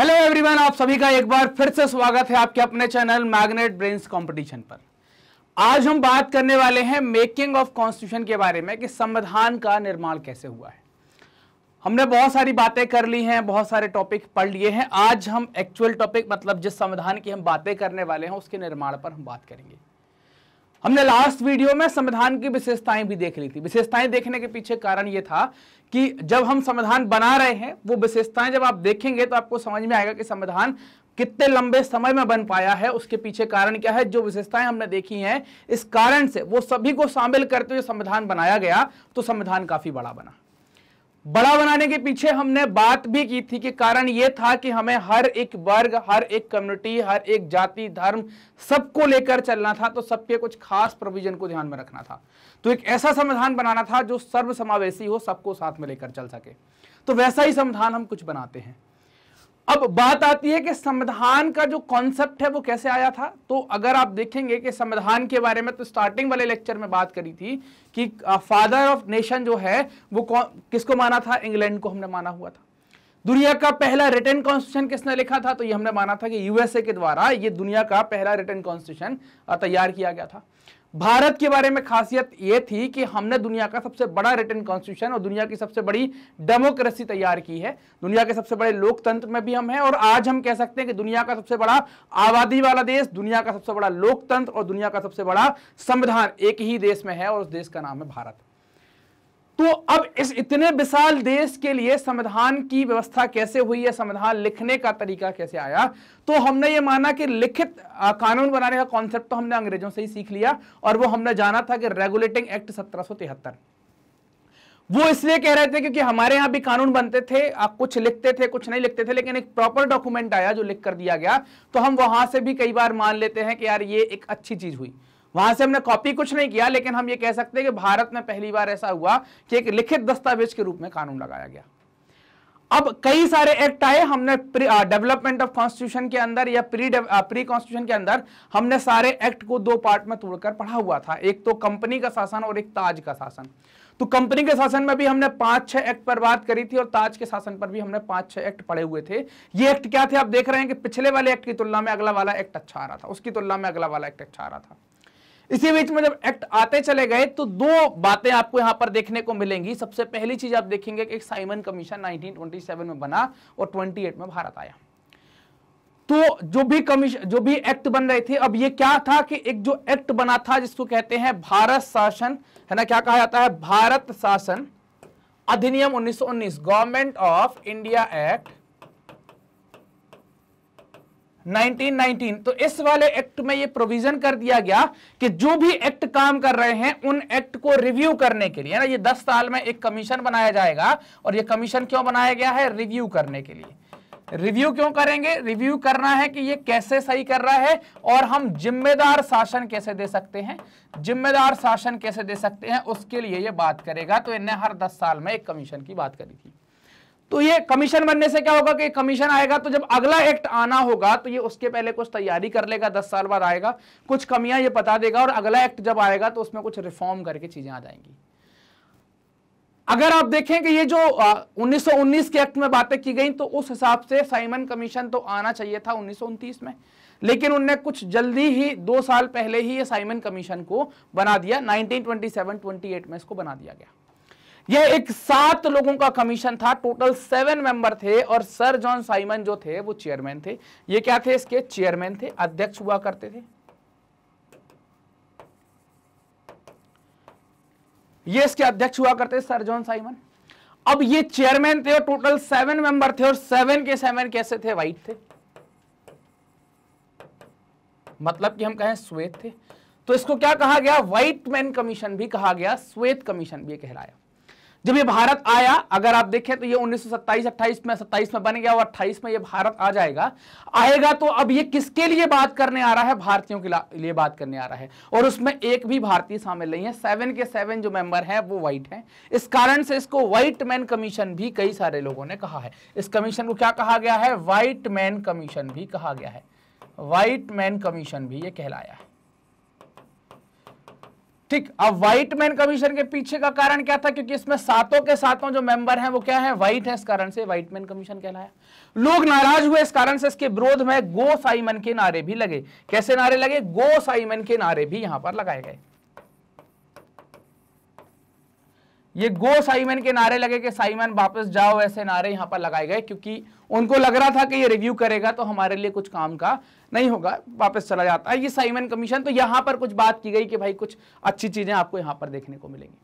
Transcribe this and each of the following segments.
hello everyone आप सभी का एक बार फिर से स्वागत है आपके अपने चैनल मैग्नेट ब्रेन्स कंपटीशन पर आज हम बात करने वाले हैं मेकिंग ऑफ कॉन्स्टिट्यूशन के बारे में कि संविधान का निर्माण कैसे हुआ है हमने बहुत सारी बातें कर ली हैं बहुत सारे टॉपिक पढ़ लिए हैं आज हम एक्चुअल टॉपिक मतलब जिस संविधान की हम बातें करने वाले हैं उसके निर्माण पर हम बात करेंगे हमने लास्ट वीडियो में संविधान की विशेषताएं भी देख ली थी विशेषताएं देखने के पीछे कारण यह था कि जब हम संविधान बना रहे हैं वो विशेषताएं जब आप देखेंगे तो आपको समझ में आएगा कि संविधान कितने लंबे समय में बन पाया है उसके पीछे कारण क्या है जो विशेषताएं हमने देखी हैं इस कारण से वो सभी को शामिल करते हुए संविधान बनाया गया तो संविधान काफी बड़ा बना बड़ा बनाने के पीछे हमने बात भी की थी कि कारण यह था कि हमें हर एक वर्ग हर एक कम्युनिटी हर एक जाति धर्म सबको लेकर चलना था तो सबके कुछ खास प्रोविजन को ध्यान में रखना था तो एक ऐसा संविधान बनाना था जो सर्व समावेशी हो सबको साथ में लेकर चल सके तो वैसा ही संविधान हम कुछ बनाते हैं अब बात आती है कि संविधान का जो कॉन्सेप्ट है वो कैसे आया था तो अगर आप देखेंगे कि संविधान के बारे में तो स्टार्टिंग वाले लेक्चर में बात करी थी कि फादर ऑफ नेशन जो है वो किसको माना था इंग्लैंड को हमने माना हुआ था दुनिया का पहला रिटर्न कॉन्स्टिट्यूशन किसने लिखा था तो ये हमने माना था कि यूएसए के द्वारा ये दुनिया का पहला रिटर्न कॉन्स्टिट्यूशन तैयार किया गया था भारत के बारे में खासियत यह थी कि हमने दुनिया का सबसे बड़ा रिटर्न कॉन्स्टिट्यूशन और दुनिया की सबसे बड़ी डेमोक्रेसी तैयार की है दुनिया के सबसे बड़े लोकतंत्र में भी हम हैं और आज हम कह सकते हैं कि दुनिया का सबसे बड़ा आबादी वाला देश दुनिया का सबसे बड़ा लोकतंत्र और दुनिया का सबसे बड़ा संविधान एक ही देश में है और उस देश का नाम है भारत तो अब इस इतने विशाल देश के लिए संविधान की व्यवस्था कैसे हुई है संविधान लिखने का तरीका कैसे आया तो हमने ये माना कि लिखित कानून बनाने का कॉन्सेप्ट तो हमने अंग्रेजों से ही सीख लिया और वो हमने जाना था कि रेगुलेटिंग एक्ट सत्रह वो इसलिए कह रहे थे क्योंकि हमारे यहां भी कानून बनते थे आप कुछ लिखते थे कुछ नहीं लिखते थे लेकिन एक प्रॉपर डॉक्यूमेंट आया जो लिख कर दिया गया तो हम वहां से भी कई बार मान लेते हैं कि यार ये एक अच्छी चीज हुई वहां से हमने कॉपी कुछ नहीं किया लेकिन हम ये कह सकते हैं कि भारत में पहली बार ऐसा हुआ कि एक लिखित दस्तावेज के रूप में कानून लगाया गया अब कई सारे एक्ट आए हमने डेवलपमेंट ऑफ कॉन्स्टिट्यूशन के अंदर या प्री प्री कॉन्स्टिट्यूशन के अंदर हमने सारे एक्ट को दो पार्ट में तोड़कर पढ़ा हुआ था एक तो कंपनी का शासन और एक ताज का शासन तो कंपनी के शासन में भी हमने पांच छह एक्ट पर बात करी थी और ताज के शासन पर भी हमने पांच छह एक्ट पढ़े हुए थे ये एक्ट क्या थे आप देख रहे हैं कि पिछले वाले एक्ट की तुलना में अगला वाला एक्ट अच्छा आ रहा था उसकी तुलना में अगला वाला एक्ट अच्छा आ रहा था इसी बीच में जब एक्ट आते चले गए तो दो बातें आपको यहां पर देखने को मिलेंगी सबसे पहली चीज आप देखेंगे कि साइमन कमीशन 1927 में बना और 28 में भारत आया तो जो भी कमीशन जो भी एक्ट बन रहे थे अब ये क्या था कि एक जो एक्ट बना था जिसको कहते हैं भारत शासन है ना क्या कहा जाता है भारत शासन अधिनियम उन्नीस गवर्नमेंट ऑफ इंडिया एक्ट 1919 तो इस वाले एक्ट में ये प्रोविजन कर दिया गया कि जो भी एक्ट काम कर रहे हैं उन एक्ट को रिव्यू करने के लिए ना ये 10 साल में एक कमीशन बनाया जाएगा और ये कमीशन क्यों बनाया गया है रिव्यू करने के लिए रिव्यू क्यों करेंगे रिव्यू करना है कि ये कैसे सही कर रहा है और हम जिम्मेदार शासन कैसे दे सकते हैं जिम्मेदार शासन कैसे दे सकते हैं उसके लिए ये बात करेगा तो इन्हें हर दस साल में एक कमीशन की बात करी थी तो ये कमीशन बनने से क्या होगा कि कमीशन आएगा तो जब अगला एक्ट आना होगा तो ये उसके पहले कुछ तैयारी कर लेगा दस साल बाद आएगा कुछ कमियां ये बता देगा और अगला एक्ट जब आएगा तो उसमें कुछ रिफॉर्म करके चीजें आ जाएंगी अगर आप देखें कि ये जो आ, 1919 के एक्ट में बातें की गई तो उस हिसाब से साइमन कमीशन तो आना चाहिए था उन्नीस में लेकिन उनने कुछ जल्दी ही दो साल पहले ही ये साइमन कमीशन को बना दिया 1927-28 में इसको बना दिया गया यह एक सात लोगों का कमीशन था टोटल सेवन मेंबर थे और सर जॉन साइमन जो थे वो चेयरमैन थे ये क्या थे इसके चेयरमैन थे अध्यक्ष हुआ करते थे ये इसके अध्यक्ष हुआ करते सर जॉन साइमन अब ये चेयरमैन थे और टोटल सेवन मेंबर थे और सेवन के सेवन कैसे थे व्हाइट थे मतलब कि हम कहें श्वेत थे तो इसको क्या कहा गया व्हाइट मैन कमीशन भी कहा गया श्वेत कमीशन भी कहलाया जब ये भारत आया अगर आप देखें तो ये उन्नीस सौ में सत्ताईस में बन गया और अट्ठाईस में ये भारत आ जाएगा आएगा तो अब ये किसके लिए बात करने आ रहा है भारतीयों के लिए बात करने आ रहा है और उसमें एक भी भारतीय शामिल नहीं है सेवन के सेवन जो मेंबर हैं वो व्हाइट हैं इस कारण से इसको व्हाइट मैन कमीशन भी कई सारे लोगों ने कहा है इस कमीशन को क्या कहा गया है व्हाइट मैन कमीशन भी कहा गया है व्हाइट मैन कमीशन भी ये कहलाया है ठीक अब व्हाइट मैन कमीशन के पीछे का कारण क्या था क्योंकि इसमें सातों के सातों जो मेंबर हैं वो क्या है व्हाइट है इस कारण से व्हाइट मैन कमीशन कहलाया लोग नाराज हुए इस कारण से इसके विरोध में गो साइमन के नारे भी लगे कैसे नारे लगे गो साइमन के नारे भी यहां पर लगाए गए ये गो साइमन के नारे लगे कि साइमन वापस जाओ ऐसे नारे यहां पर लगाए गए क्योंकि उनको लग रहा था कि ये रिव्यू करेगा तो हमारे लिए कुछ काम का नहीं होगा वापस चला जाता है ये साइमन कमीशन तो यहां पर कुछ बात की गई कि भाई कुछ अच्छी चीज़ें आपको यहाँ पर देखने को मिलेंगी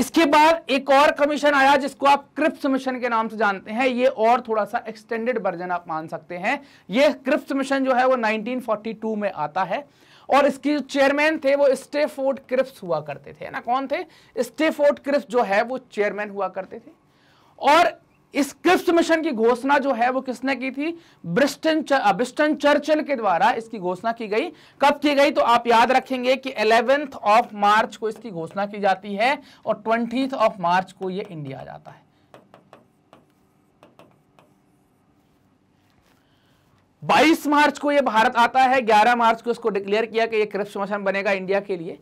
इसके बाद एक और कमीशन आया जिसको आप क्रिप्स मिशन के नाम से जानते हैं ये और थोड़ा सा एक्सटेंडेड वर्जन आप मान सकते हैं ये क्रिप्स मिशन जो है वो 1942 में आता है और इसकी चेयरमैन थे वो स्टेफोर्ड क्रिप्स हुआ करते थे ना कौन थे स्टेफोर्ड क्रिप्स जो है वो चेयरमैन हुआ करते थे और इस क्रिप्स मिशन की घोषणा जो है वो किसने की थी ब्रिस्टन ब्रिस्टन चर्चिल के द्वारा इसकी घोषणा की गई कब की गई तो आप याद रखेंगे कि इलेवेंथ ऑफ मार्च को इसकी घोषणा की जाती है और ट्वेंटी ऑफ मार्च को ये इंडिया जाता है 22 मार्च को ये भारत आता है 11 मार्च को इसको डिक्लेयर किया कि ये क्रिप्स मिशन बनेगा इंडिया के लिए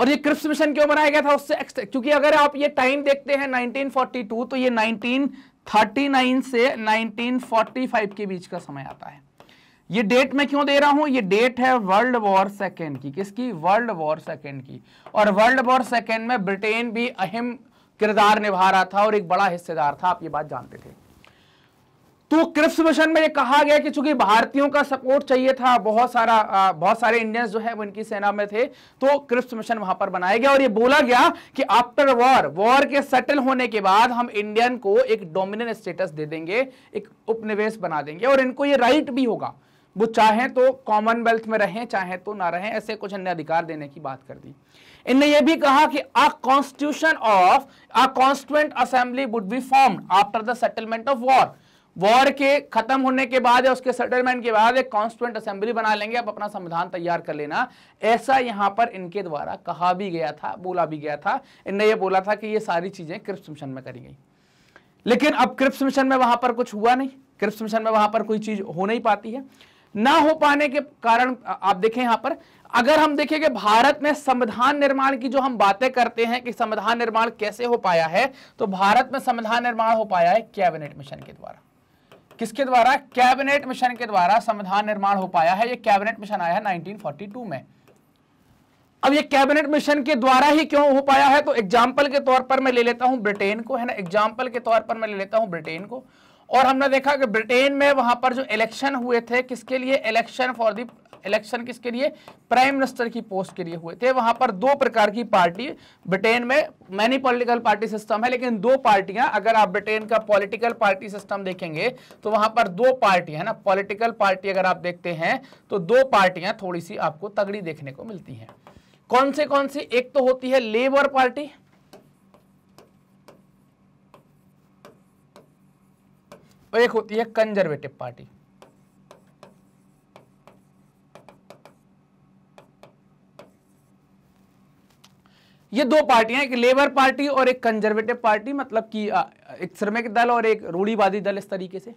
और ये क्रिप्स मिशन क्यों बनाया गया था उससे क्योंकि अगर आप ये टाइम देखते हैं 1942 तो ये 1939 से 1945 के बीच का समय आता है ये डेट मैं क्यों दे रहा हूं ये डेट है वर्ल्ड वॉर सेकेंड की किसकी वर्ल्ड वॉर सेकेंड की और वर्ल्ड वॉर सेकेंड में ब्रिटेन भी अहम किरदार निभा रहा था और एक बड़ा हिस्सेदार था आप ये बात जानते थे तो क्रिप्स मिशन में ये कहा गया कि चूंकि भारतीयों का सपोर्ट चाहिए था बहुत सारा आ, बहुत सारे इंडियंस जो है वो इनकी सेना में थे तो क्रिप्स मिशन वहां पर बनाया गया और ये बोला गया कि आफ्टर वॉर वॉर के सेटल होने के बाद हम इंडियन को एक डोमिनेंट स्टेटस दे देंगे एक उपनिवेश बना देंगे और इनको ये राइट भी होगा वो चाहे तो कॉमनवेल्थ में रहें चाहे तो ना रहें ऐसे कुछ अन्य अधिकार देने की बात कर दी इनने ये भी कहा कि a constitution of a constituent assembly would be formed after the settlement of war war के खत्म होने के बाद या उसके सेटलमेंट के बाद एक कॉन्स्टिट्यूंट असेंबली बना लेंगे आप अपना संविधान तैयार कर लेना ऐसा यहां पर इनके द्वारा कहा भी गया था बोला भी गया था इनने ये बोला था कि ये सारी चीजें क्रिप्स मिशन में करी गई लेकिन अब क्रिप्स मिशन में वहां पर कुछ हुआ नहीं क्रिप्स मिशन में वहां पर कोई चीज हो नहीं पाती है ना हो पाने के कारण आप देखें यहाँ पर अगर हम देखें कि भारत में संविधान निर्माण की जो हम बातें करते हैं कि संविधान निर्माण कैसे हो पाया है तो भारत में संविधान निर्माण हो पाया है कैबिनेट मिशन के द्वारा किसके द्वारा कैबिनेट मिशन के द्वारा संविधान निर्माण हो पाया है ये कैबिनेट मिशन आया है 1942 में अब ये कैबिनेट मिशन के द्वारा ही क्यों हो पाया है तो एग्जाम्पल के तौर पर मैं ले लेता हूं ब्रिटेन को है ना एग्जाम्पल के तौर पर मैं ले लेता हूं ब्रिटेन को और हमने देखा कि ब्रिटेन में वहां पर जो इलेक्शन हुए थे किसके लिए इलेक्शन फॉर दी इलेक्शन किसके लिए प्राइम मिनिस्टर की पोस्ट के लिए हुए थे वहां पर दो प्रकार की पार्टी ब्रिटेन में मैनी पॉलिटिकल पार्टी सिस्टम है लेकिन दो पार्टियां अगर आप ब्रिटेन का पॉलिटिकल पार्टी सिस्टम देखेंगे तो वहां पर दो पार्टी है ना पॉलिटिकल पार्टी अगर आप देखते हैं तो दो पार्टियां थोड़ी सी आपको तगड़ी देखने को मिलती है कौन से कौन सी एक तो होती है लेबर पार्टी और एक होती है कंजर्वेटिव पार्टी ये दो पार्टियां एक लेबर पार्टी और एक कंजर्वेटिव पार्टी मतलब कि एक श्रमिक दल और एक रूढ़ीवादी दल इस तरीके से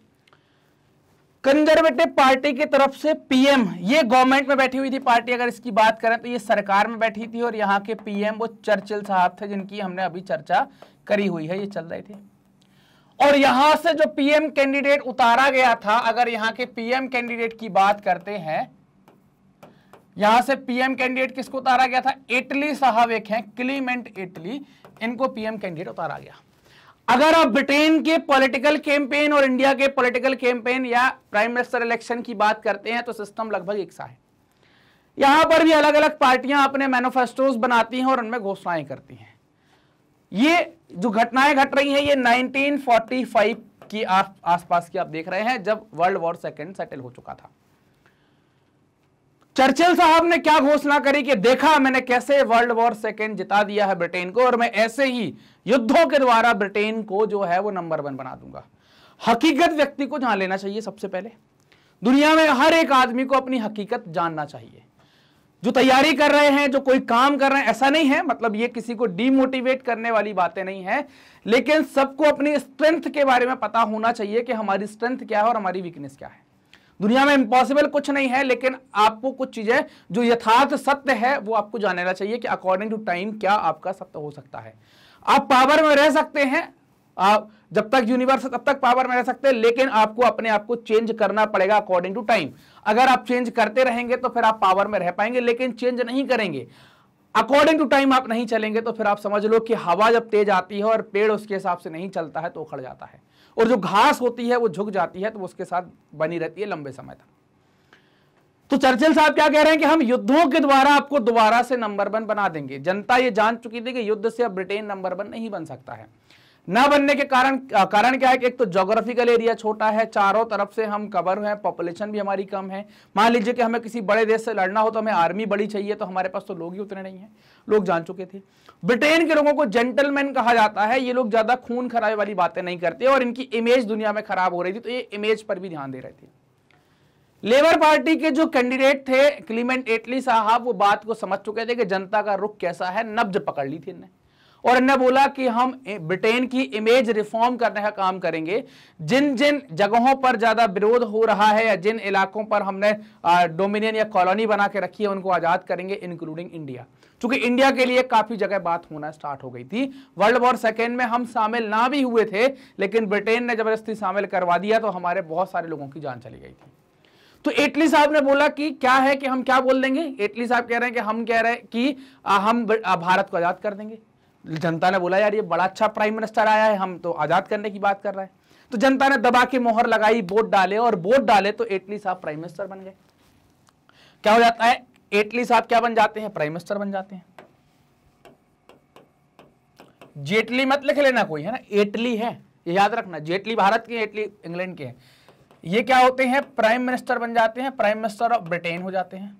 कंजर्वेटिव पार्टी की तरफ से पीएम ये गवर्नमेंट में बैठी हुई थी पार्टी अगर इसकी बात करें तो ये सरकार में बैठी थी और यहाँ के पीएम वो चर्चिल साहब थे जिनकी हमने अभी चर्चा करी हुई है ये चल रही थी और यहां से जो पीएम कैंडिडेट उतारा गया था अगर यहाँ के पीएम कैंडिडेट की बात करते हैं यहां से पीएम कैंडिडेट किसको उतारा गया था इटली साहब एक है क्लीमेंट इटली इनको पीएम कैंडिडेट उतारा गया अगर आप ब्रिटेन के पॉलिटिकल कैंपेन और इंडिया के पॉलिटिकल कैंपेन या प्राइम मिनिस्टर इलेक्शन की बात करते हैं तो सिस्टम लगभग एक सा है यहां पर भी अलग अलग पार्टियां अपने मैनोफेस्टोज बनाती हैं और उनमें घोषणाएं करती हैं ये जो घटनाएं घट रही हैं ये 1945 की आसपास की आप देख रहे हैं जब वर्ल्ड वॉर सेकेंड सेटल हो चुका था चर्चिल साहब ने क्या घोषणा करी कि देखा मैंने कैसे वर्ल्ड वॉर सेकेंड जिता दिया है ब्रिटेन को और मैं ऐसे ही युद्धों के द्वारा ब्रिटेन को जो है वो नंबर वन बना दूंगा हकीकत व्यक्ति को जान लेना चाहिए सबसे पहले दुनिया में हर एक आदमी को अपनी हकीकत जानना चाहिए जो तैयारी कर रहे हैं जो कोई काम कर रहे हैं ऐसा नहीं है मतलब ये किसी को डीमोटिवेट करने वाली बातें नहीं है लेकिन सबको अपनी स्ट्रेंथ के बारे में पता होना चाहिए कि हमारी स्ट्रेंथ क्या है और हमारी वीकनेस क्या है दुनिया में इंपॉसिबल कुछ नहीं है लेकिन आपको कुछ चीजें जो यथार्थ सत्य है वो आपको जानना चाहिए कि अकॉर्डिंग टू टाइम क्या आपका सत्य हो सकता है आप पावर में रह सकते हैं आप जब तक यूनिवर्स तब तक पावर में रह सकते हैं लेकिन आपको अपने आप को चेंज करना पड़ेगा अकॉर्डिंग टू टाइम अगर आप चेंज करते रहेंगे तो फिर आप पावर में रह पाएंगे लेकिन चेंज नहीं करेंगे अकॉर्डिंग टू टाइम आप नहीं चलेंगे तो फिर आप समझ लो कि हवा जब तेज आती है और पेड़ उसके हिसाब से नहीं चलता है तो उखड़ जाता है और जो घास होती है वो झुक जाती है तो उसके साथ बनी रहती है लंबे समय तक तो चर्चिल साहब क्या कह रहे हैं कि हम युद्धों के द्वारा आपको दोबारा से नंबर वन बना देंगे जनता ये जान चुकी थी कि युद्ध से अब ब्रिटेन नंबर वन नहीं बन सकता है ना बनने के कारण कारण क्या है कि एक तो जोग्राफिकल एरिया छोटा है चारों तरफ से हम कवर हैं पॉपुलेशन भी हमारी कम है मान लीजिए कि हमें किसी बड़े देश से लड़ना हो तो हमें आर्मी बड़ी चाहिए तो हमारे पास तो लोग ही उतने नहीं हैं लोग जान चुके थे ब्रिटेन के लोगों को जेंटलमैन कहा जाता है ये लोग ज़्यादा खून खराबे वाली बातें नहीं करते और इनकी इमेज दुनिया में खराब हो रही थी तो ये इमेज पर भी ध्यान दे रहे थे लेबर पार्टी के जो कैंडिडेट थे क्लीमेंट एटली साहब वो बात को समझ चुके थे कि जनता का रुख कैसा है नब्ज पकड़ ली थी इन्हें और इन्होंने बोला कि हम ब्रिटेन की इमेज रिफॉर्म करने का काम करेंगे जिन जिन जगहों पर ज़्यादा विरोध हो रहा है या जिन इलाकों पर हमने डोमिनियन या कॉलोनी बना के रखी है उनको आज़ाद करेंगे इंक्लूडिंग इंडिया चूंकि इंडिया के लिए काफ़ी जगह बात होना स्टार्ट हो गई थी वर्ल्ड वॉर सेकेंड में हम शामिल ना भी हुए थे लेकिन ब्रिटेन ने ज़बरदस्ती शामिल करवा दिया तो हमारे बहुत सारे लोगों की जान चली गई थी तो एटली साहब ने बोला कि क्या है कि हम क्या बोल देंगे एटली साहब कह रहे हैं कि हम कह रहे हैं कि हम भारत को आज़ाद कर देंगे जनता ने बोला यार ये बड़ा अच्छा प्राइम मिनिस्टर आया है हम तो आज़ाद करने की बात कर रहे हैं तो जनता ने दबा के मोहर लगाई वोट डाले और वोट डाले तो एटली साहब प्राइम मिनिस्टर बन गए क्या हो जाता है एटली साहब क्या बन जाते हैं प्राइम मिनिस्टर बन जाते हैं जेटली मत लिख लेना कोई है ना एटली है ये याद रखना जेटली भारत के एटली इंग्लैंड के ये क्या होते हैं प्राइम मिनिस्टर बन जाते हैं प्राइम मिनिस्टर ऑफ ब्रिटेन हो जाते हैं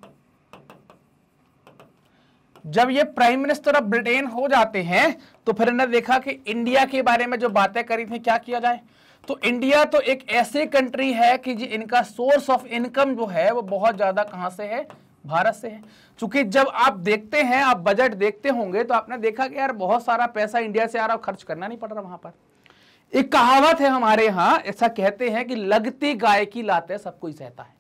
जब ये प्राइम मिनिस्टर ऑफ ब्रिटेन हो जाते हैं तो फिर इन्होंने देखा कि इंडिया के बारे में जो बातें करी थी क्या किया जाए तो इंडिया तो एक ऐसी कंट्री है कि जी इनका सोर्स ऑफ इनकम जो है वो बहुत ज़्यादा कहां से है भारत से है क्योंकि जब आप देखते हैं आप बजट देखते होंगे तो आपने देखा कि यार बहुत सारा पैसा इंडिया से आ रहा खर्च करना नहीं पड़ रहा वहां पर एक कहावत है हमारे यहाँ ऐसा कहते हैं कि लगती गाय की लाते सबको सहता है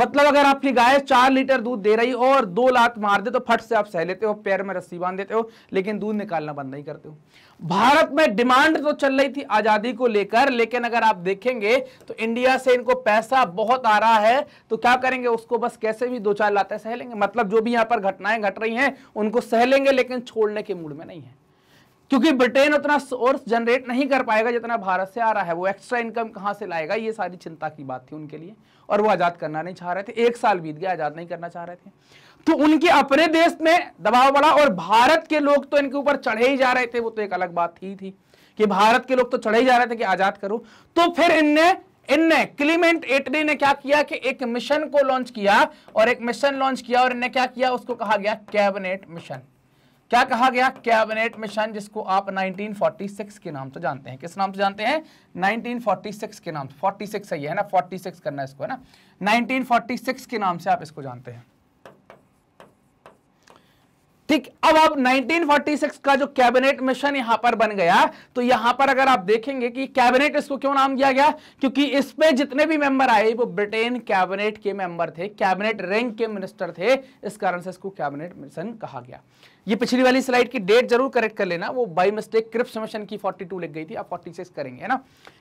मतलब अगर आपकी गाय चार लीटर दूध दे रही हो और दो लात मार दे तो फट से आप सह लेते हो पैर में रस्सी बांध देते हो लेकिन दूध निकालना बंद नहीं करते हो भारत में डिमांड तो चल रही थी आजादी को लेकर लेकिन अगर आप देखेंगे तो इंडिया से इनको पैसा बहुत आ रहा है तो क्या करेंगे उसको बस कैसे भी दो चार लाते सह लेंगे मतलब जो भी यहाँ पर घटनाएं घट रही हैं उनको सह लेंगे लेकिन छोड़ने के मूड में नहीं है क्योंकि ब्रिटेन उतना सोर्स जनरेट नहीं कर पाएगा जितना भारत से आ रहा है वो एक्स्ट्रा इनकम कहाँ से लाएगा ये सारी चिंता की बात थी उनके लिए और वो आज़ाद करना नहीं चाह रहे थे एक साल बीत गया आज़ाद नहीं करना चाह रहे थे तो उनके अपने देश में दबाव बढ़ा और भारत के लोग तो इनके ऊपर चढ़े ही जा रहे थे वो तो एक अलग बात थी थी कि भारत के लोग तो चढ़े ही जा रहे थे कि आज़ाद करो तो फिर इनने इनने क्लीमेंट एटली ने क्या किया कि एक मिशन को लॉन्च किया और एक मिशन लॉन्च किया और इनने क्या किया उसको कहा गया कैबिनेट मिशन क्या कहा गया कैबिनेट मिशन जिसको आप 1946 के नाम से जानते हैं किस नाम से जानते हैं 1946 के नाम से 46 सिक्स है ना 46 करना इसको है ना 1946 के नाम से आप इसको जानते हैं ठीक अब आप 1946 का जो कैबिनेट मिशन यहां पर बन गया तो यहां पर अगर आप देखेंगे कि कैबिनेट इसको क्यों नाम दिया गया क्योंकि इसमें जितने भी मेंबर आए वो ब्रिटेन कैबिनेट के मेंबर थे कैबिनेट रैंक के मिनिस्टर थे इस कारण से इसको कैबिनेट मिशन कहा गया ये पिछली वाली स्लाइड की डेट जरूर करेक्ट कर लेना वो बाई मिस्टेक क्रिप्स मिशन की 42 लिख गई थी आप 46 करेंगे है ना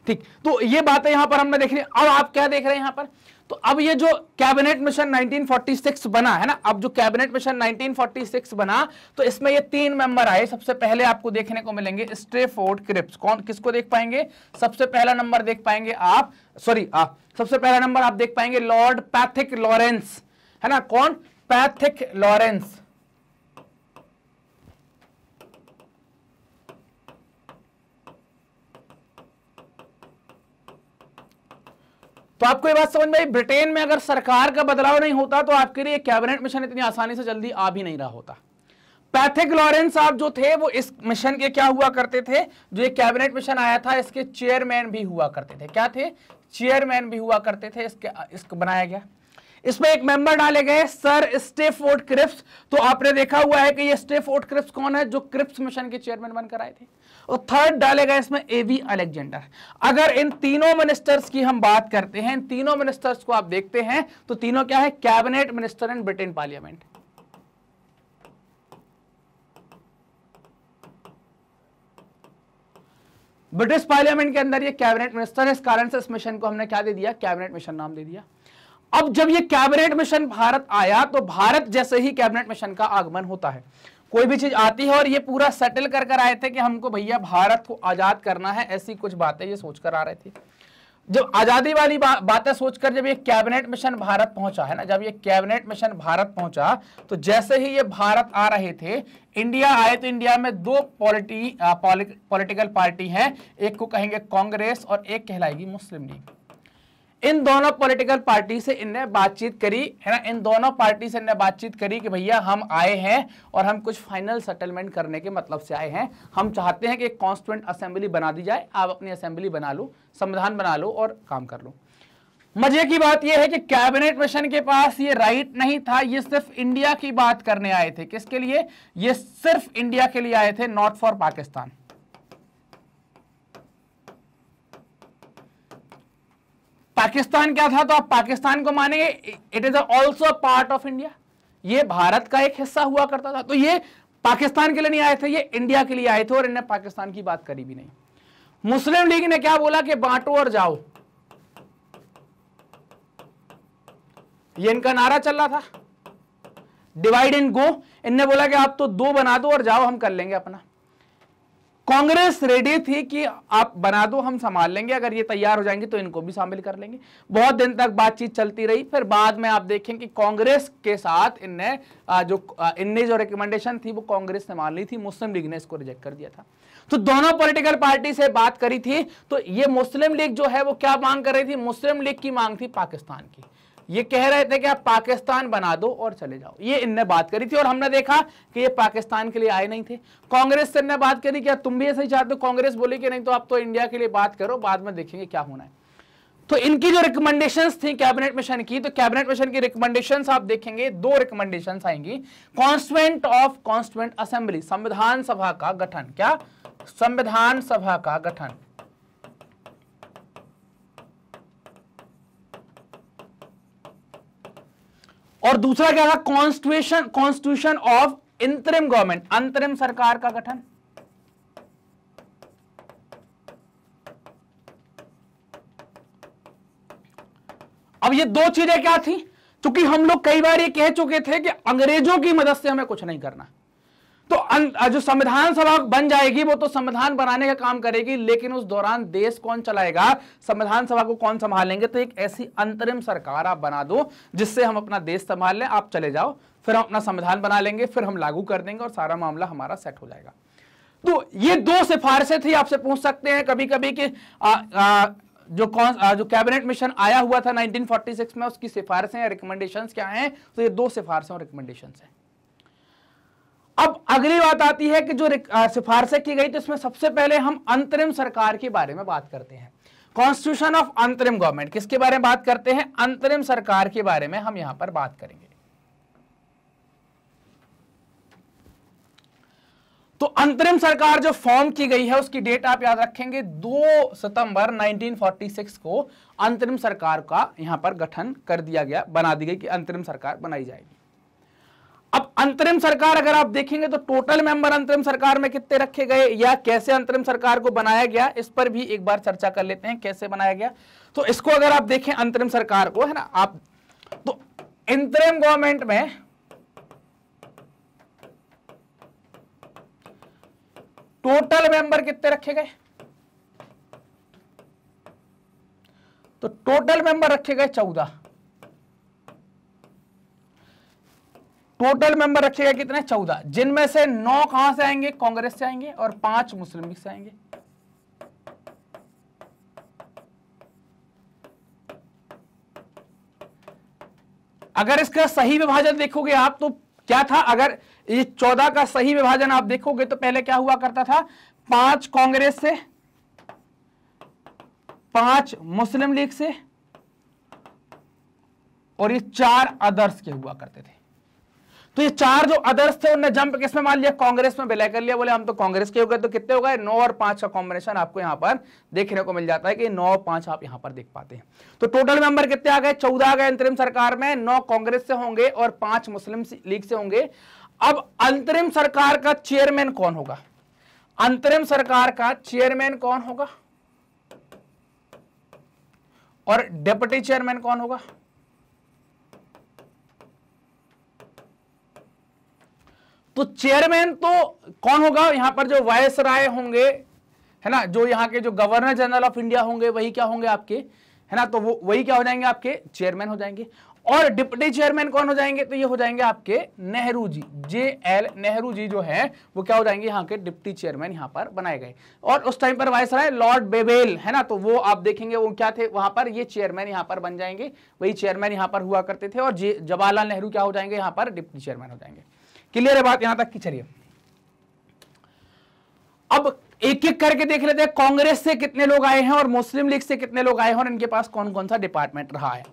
ठीक तो ये बात है यहां पर हमने देख रही अब आप क्या देख रहे हैं यहां पर तो अब ये जो कैबिनेट मिशन 1946 बना है ना अब जो कैबिनेट मिशन 1946 बना तो इसमें ये तीन मेंबर आए सबसे पहले आपको देखने को मिलेंगे स्ट्रेफोर्ड क्रिप्स कौन किसको देख पाएंगे सबसे पहला नंबर देख पाएंगे आप सॉरी आप सबसे पहला नंबर आप देख पाएंगे लॉर्ड पैथिक लॉरेंस है ना कौन पैथिक लॉरेंस तो आपको ये बात समझ में ब्रिटेन में अगर सरकार का बदलाव नहीं होता तो आपके लिए कैबिनेट मिशन इतनी आसानी से जल्दी आ भी नहीं रहा होता पैथिक लॉरेंस आप जो थे वो इस मिशन के क्या हुआ करते थे जो ये कैबिनेट मिशन आया था इसके चेयरमैन भी हुआ करते थे क्या थे चेयरमैन भी हुआ करते थे इसके इसको बनाया गया इसमें एक मेंबर डाले गए सर स्टेफोर्ड क्रिप्स तो आपने देखा हुआ है कि ये स्टेफोर्ड क्रिप्स कौन है जो क्रिप्स मिशन के चेयरमैन बनकर आए थे और थर्ड डाले गए इसमें एवी अलेक्जेंडर अगर इन तीनों मिनिस्टर्स की हम बात करते हैं इन तीनों मिनिस्टर्स को आप देखते हैं तो तीनों क्या है cabinet minister in Britain parliament British parliament के अंदर ये कैबिनेट मिनिस्टर है इस कारण से इस मिशन को हमने क्या दे दिया कैबिनेट मिशन नाम दे दिया अब जब ये कैबिनेट मिशन भारत आया तो भारत जैसे ही कैबिनेट मिशन का आगमन होता है कोई भी चीज आती है और ये पूरा सेटल कर कर आए थे कि हमको भैया भारत को आजाद करना है ऐसी कुछ बातें ये सोचकर आ रहे थे जब आजादी वाली बा, बातें सोचकर जब ये कैबिनेट मिशन भारत पहुंचा है ना जब ये कैबिनेट मिशन भारत पहुंचा तो जैसे ही ये भारत आ रहे थे इंडिया आए तो इंडिया में दो पॉलिटी पॉलिटिकल पार्टी हैं एक को कहेंगे कांग्रेस और एक कहलाएगी मुस्लिम लीग इन दोनों पॉलिटिकल पार्टी से इनने बातचीत करी है ना इन दोनों पार्टी से इनने बातचीत करी कि भैया हम आए हैं और हम कुछ फाइनल सेटलमेंट करने के मतलब से आए हैं हम चाहते हैं कि एक कॉन्स्टिट्यूंट असेंबली बना दी जाए आप अपनी असेंबली बना लो संविधान बना लो और काम कर लो मजे की बात यह है कि कैबिनेट मिशन के पास ये राइट नहीं था ये सिर्फ इंडिया की बात करने आए थे किसके लिए ये सिर्फ इंडिया के लिए आए थे नॉट फॉर पाकिस्तान पाकिस्तान क्या था तो आप पाकिस्तान को मानेंगे it is also part of India ये भारत का एक हिस्सा हुआ करता था तो ये पाकिस्तान के लिए नहीं आए थे ये इंडिया के लिए आए थे और इन्हें पाकिस्तान की बात करी भी नहीं मुस्लिम लीग ने क्या बोला कि बांटो और जाओ ये इनका नारा चल रहा था डिवाइड इन गो इनने बोला कि आप तो दो बना दो और जाओ हम कर लेंगे अपना कांग्रेस रेडी थी कि आप बना दो हम संभाल लेंगे अगर ये तैयार हो जाएंगे तो इनको भी शामिल कर लेंगे बहुत दिन तक बातचीत चलती रही फिर बाद में आप देखें कि कांग्रेस के साथ इनने जो इनने जो रिकमेंडेशन थी वो कांग्रेस ने मान ली थी मुस्लिम लीग ने इसको रिजेक्ट कर दिया था तो दोनों पॉलिटिकल पार्टी से बात करी थी तो ये मुस्लिम लीग जो है वो क्या मांग कर रही थी मुस्लिम लीग की मांग थी पाकिस्तान की ये कह रहे थे कि आप पाकिस्तान बना दो और चले जाओ ये इनने बात करी थी और हमने देखा कि ये पाकिस्तान के लिए आए नहीं थे कांग्रेस से इनने बात करी क्या तुम भी ऐसे ही चाहते हो कांग्रेस बोली कि नहीं तो आप तो इंडिया के लिए बात करो बाद में देखेंगे क्या होना है तो इनकी जो रिकमेंडेशंस थी कैबिनेट मिशन की तो कैबिनेट मिशन की रिकमेंडेशंस आप देखेंगे दो रिकमेंडेशंस आएंगी कॉन्स्टिट्यूंट ऑफ कॉन्स्टिट्यूंट असेंबली संविधान सभा का गठन क्या संविधान सभा का गठन और दूसरा क्या था constitution constitution of interim government अंतरिम सरकार का गठन अब ये दो चीजें क्या थी क्योंकि हम लोग कई बार ये कह चुके थे कि अंग्रेजों की मदद से हमें कुछ नहीं करना तो अं, जो संविधान सभा बन जाएगी वो तो संविधान बनाने का काम करेगी लेकिन उस दौरान देश कौन चलाएगा संविधान सभा को कौन संभालेंगे तो एक ऐसी अंतरिम सरकार आप बना दो जिससे हम अपना देश संभाल लें आप चले जाओ फिर हम अपना संविधान बना लेंगे फिर हम लागू कर देंगे और सारा मामला हमारा सेट हो जाएगा तो ये दो सिफारिशें थी आपसे पूछ सकते हैं कभी कभी कि आ, आ, जो कौन जो कैबिनेट मिशन आया हुआ था 1946 में उसकी सिफारिशें या रिकमेंडेशंस क्या हैं तो ये दो सिफारिशें और रिकमेंडेशंस हैं अब अगली बात आती है कि जो सिफारिशें की गई तो इसमें सबसे पहले हम अंतरिम सरकार के बारे में बात करते हैं कॉन्स्टिट्यूशन ऑफ अंतरिम गवर्नमेंट किसके बारे में बात करते हैं अंतरिम सरकार के बारे में हम यहां पर बात करेंगे तो अंतरिम सरकार जो फॉर्म की गई है उसकी डेट आप याद रखेंगे 2 सितंबर 1946 को अंतरिम सरकार का यहां पर गठन कर दिया गया बना दी गई कि अंतरिम सरकार बनाई जाएगी अब अंतरिम सरकार अगर आप देखेंगे तो टोटल मेंबर अंतरिम सरकार में कितने रखे गए या कैसे अंतरिम सरकार को बनाया गया इस पर भी एक बार चर्चा कर लेते हैं कैसे बनाया गया तो इसको अगर आप देखें अंतरिम सरकार को है ना आप तो इंतरिम गवर्नमेंट में टोटल मेंबर कितने रखे गए तो टोटल मेंबर रखे गए चौदह टोटल मेंबर रखेगा कितने चौदह जिनमें से नौ कहां से आएंगे कांग्रेस से आएंगे और पांच मुस्लिम लीग से आएंगे अगर इसका सही विभाजन देखोगे आप तो क्या था अगर ये चौदह का सही विभाजन आप देखोगे तो पहले क्या हुआ करता था पांच कांग्रेस से पांच मुस्लिम लीग से और ये चार अदर्स के हुआ करते थे तो ये चार जो अदर्स थे उनने जंप किसमें मान लिया कांग्रेस में विलय कर लिया बोले हम तो कांग्रेस के हो गए तो कितने हो गए नौ और पांच का कॉम्बिनेशन आपको यहां पर देखने को मिल जाता है कि नौ पांच आप यहां पर देख पाते हैं तो टोटल मेंबर कितने आ गए चौदह आ गए अंतरिम सरकार में नौ कांग्रेस से होंगे और पांच मुस्लिम लीग से होंगे अब अंतरिम सरकार का चेयरमैन कौन होगा अंतरिम सरकार का चेयरमैन कौन होगा और डेप्यूटी चेयरमैन कौन होगा तो चेयरमैन तो कौन होगा यहां पर जो वायस राय होंगे है ना जो यहाँ के जो गवर्नर जनरल ऑफ इंडिया होंगे वही क्या होंगे आपके है ना तो वो वही क्या हो जाएंगे आपके चेयरमैन हो जाएंगे और डिप्टी चेयरमैन कौन हो जाएंगे तो ये हो जाएंगे आपके नेहरू जी जे एल नेहरू जी जो है वो क्या हो जाएंगे यहाँ के डिप्टी चेयरमैन यहाँ पर बनाए गए और उस टाइम पर वाइस राय लॉर्ड बेबेल है ना तो वो आप देखेंगे वो क्या थे वहां पर ये चेयरमैन यहाँ पर बन जाएंगे वही चेयरमैन यहाँ पर हुआ करते थे और जवाहरलाल नेहरू क्या हो जाएंगे यहाँ पर डिप्टी चेयरमैन हो जाएंगे क्लियर है बात यहां तक की चलिए अब एक एक करके देख लेते हैं कांग्रेस से कितने लोग आए हैं और मुस्लिम लीग से कितने लोग आए हैं और इनके पास कौन कौन सा डिपार्टमेंट रहा है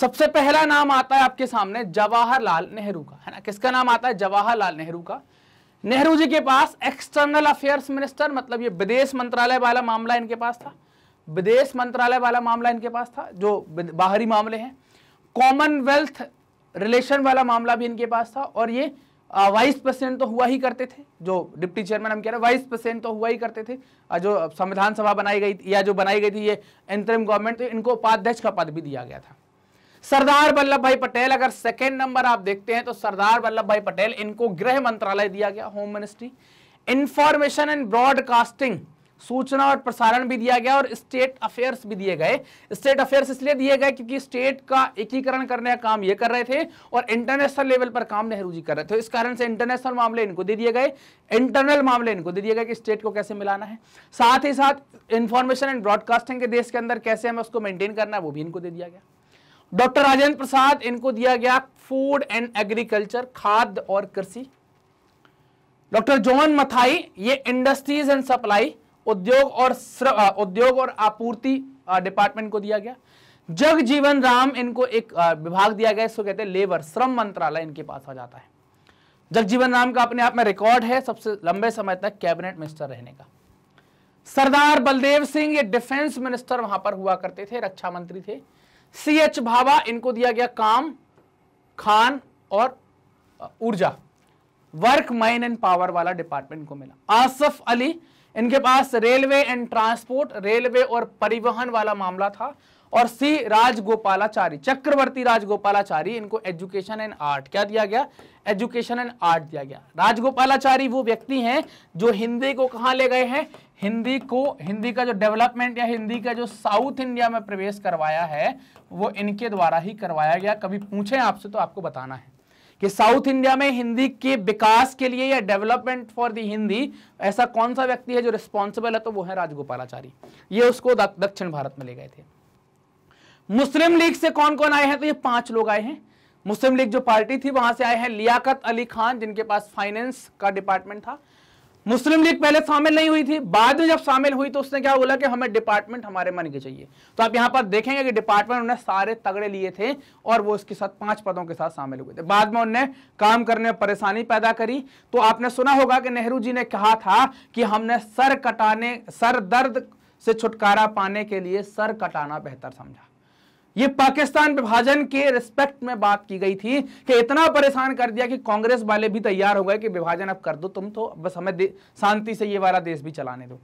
सबसे पहला नाम आता है आपके सामने जवाहरलाल नेहरू का है ना किसका नाम आता है जवाहरलाल नेहरू का नेहरू जी के पास एक्सटर्नल अफेयर्स मिनिस्टर मतलब ये विदेश मंत्रालय वाला मामला इनके पास था विदेश मंत्रालय वाला मामला इनके पास था जो बाहरी मामले हैं कॉमनवेल्थ रिलेशन वाला मामला भी इनके पास था और ये वाइस प्रेसिडेंट तो हुआ ही करते थे जो डिप्टी चेयरमैन हम कह रहे हैं वाइस प्रेसिडेंट तो हुआ ही करते थे जो संविधान सभा बनाई गई या जो बनाई गई थी ये अंतरिम गवर्नमेंट तो इनको उपाध्यक्ष का पद भी दिया गया था सरदार वल्लभ भाई पटेल अगर सेकेंड नंबर आप देखते हैं तो सरदार वल्लभ भाई पटेल इनको गृह मंत्रालय दिया गया home ministry information and broadcasting सूचना और प्रसारण भी दिया गया और स्टेट अफेयर्स भी दिए गए स्टेट अफेयर्स इसलिए दिए गए क्योंकि स्टेट का एकीकरण करने का काम ये कर रहे थे और इंटरनेशनल लेवल पर काम नेहरू जी कर रहे थे इस कारण से इंटरनेशनल मामले इनको दे दिए गए इंटरनल मामले इनको दे दिए गए कि स्टेट को कैसे मिलाना है साथ ही साथ इंफॉर्मेशन एंड ब्रॉडकास्टिंग के देश के अंदर कैसे हमें उसको मेंटेन करना है वो भी इनको दे दिया गया डॉक्टर राजेंद्र प्रसाद इनको दिया गया फूड एंड एग्रीकल्चर खाद्य और कृषि डॉक्टर जॉन मथाई ये इंडस्ट्रीज एंड सप्लाई उद्योग और उद्योग और आपूर्ति डिपार्टमेंट को दिया गया जग जीवन राम इनको एक विभाग दिया गया इसको कहते हैं लेबर श्रम मंत्रालय इनके पास आ जाता है जीवन राम का अपने आप में रिकॉर्ड है सबसे लंबे समय तक कैबिनेट मिनिस्टर रहने का सरदार बलदेव सिंह ये डिफेंस मिनिस्टर वहां पर हुआ करते थे रक्षा मंत्री थे सी एच भाभा इनको दिया गया काम खान और ऊर्जा वर्क माइन एंड पावर वाला डिपार्टमेंट को मिला आसफ अली इनके पास रेलवे एंड ट्रांसपोर्ट रेलवे और परिवहन वाला मामला था और सी राजगोपालाचारी चक्रवर्ती राजगोपालाचारी इनको एजुकेशन एंड आर्ट क्या दिया गया एजुकेशन एंड आर्ट दिया गया राजगोपालाचारी वो व्यक्ति हैं जो हिंदी को कहाँ ले गए हैं हिंदी को हिंदी का जो डेवलपमेंट या हिंदी का जो साउथ इंडिया में प्रवेश करवाया है वो इनके द्वारा ही करवाया गया कभी पूछे आपसे तो आपको बताना है कि साउथ इंडिया में हिंदी के विकास के लिए या डेवलपमेंट फॉर दी हिंदी ऐसा कौन सा व्यक्ति है जो रिस्पॉन्सिबल है तो वो है राजगोपालाचारी ये उसको दक्षिण भारत में ले गए थे मुस्लिम लीग से कौन कौन आए हैं तो ये पांच लोग आए हैं मुस्लिम लीग जो पार्टी थी वहां से आए हैं लियाकत अली खान जिनके पास फाइनेंस का डिपार्टमेंट था मुस्लिम लीग पहले शामिल नहीं हुई थी बाद में जब शामिल हुई तो उसने क्या बोला कि हमें डिपार्टमेंट हमारे मन के चाहिए तो आप यहां पर देखेंगे कि डिपार्टमेंट उन्हें सारे तगड़े लिए थे और वो उसके साथ पांच पदों के साथ शामिल हुए थे बाद में उन्हें काम करने में परेशानी पैदा करी तो आपने सुना होगा कि नेहरू जी ने कहा था कि हमने सर कटाने सर दर्द से छुटकारा पाने के लिए सर कटाना बेहतर समझा ये पाकिस्तान विभाजन के रिस्पेक्ट में बात की गई थी कि इतना परेशान कर दिया कि कांग्रेस वाले भी तैयार हो गए कि विभाजन अब कर दो तुम तो बस हमें शांति से ये वाला देश भी चलाने दो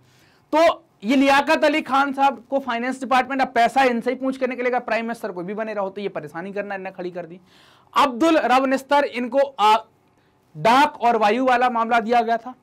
तो ये लियाकत अली खान साहब को फाइनेंस डिपार्टमेंट अब पैसा इनसे ही पूछ करने के लिए प्राइम मिनिस्टर कोई भी बने रहो तो ये परेशानी करना इन्हें खड़ी कर दी अब्दुल रब निस्तर इनको डाक और वायु वाला मामला दिया गया था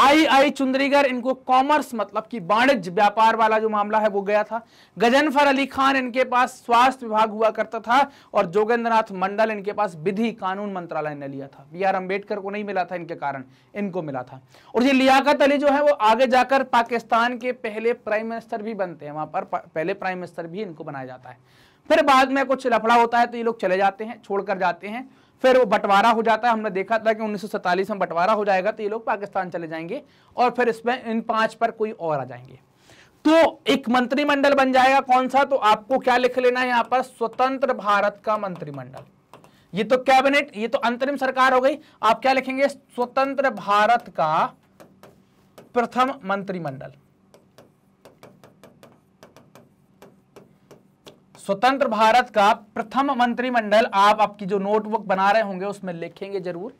आई आई चुंदरीगर इनको कॉमर्स मतलब कि वाणिज्य व्यापार वाला जो मामला है वो गया था गजनफर अली खान इनके पास स्वास्थ्य विभाग हुआ करता था और जोगेंद्रनाथ मंडल इनके पास विधि कानून मंत्रालय ने लिया था बी आर अम्बेडकर को नहीं मिला था इनके कारण इनको मिला था और ये लियाकत अली जो है वो आगे जाकर पाकिस्तान के पहले प्राइम मिनिस्टर भी बनते हैं वहां पर पहले प्राइम मिनिस्टर भी इनको बनाया जाता है फिर बाद में कुछ लफड़ा होता है तो ये लोग चले जाते हैं छोड़कर जाते हैं फिर वो बंटवारा हो जाता है हमने देखा था कि उन्नीस में बंटवारा हो जाएगा तो ये लोग पाकिस्तान चले जाएंगे और फिर इसमें इन पांच पर कोई और आ जाएंगे तो एक मंत्रिमंडल बन जाएगा कौन सा तो आपको क्या लिख लेना है यहां पर स्वतंत्र भारत का मंत्रिमंडल ये तो कैबिनेट ये तो अंतरिम सरकार हो गई आप क्या लिखेंगे स्वतंत्र भारत का प्रथम मंत्रिमंडल स्वतंत्र भारत का प्रथम मंत्रिमंडल आप आपकी जो नोटबुक बना रहे होंगे उसमें लिखेंगे जरूर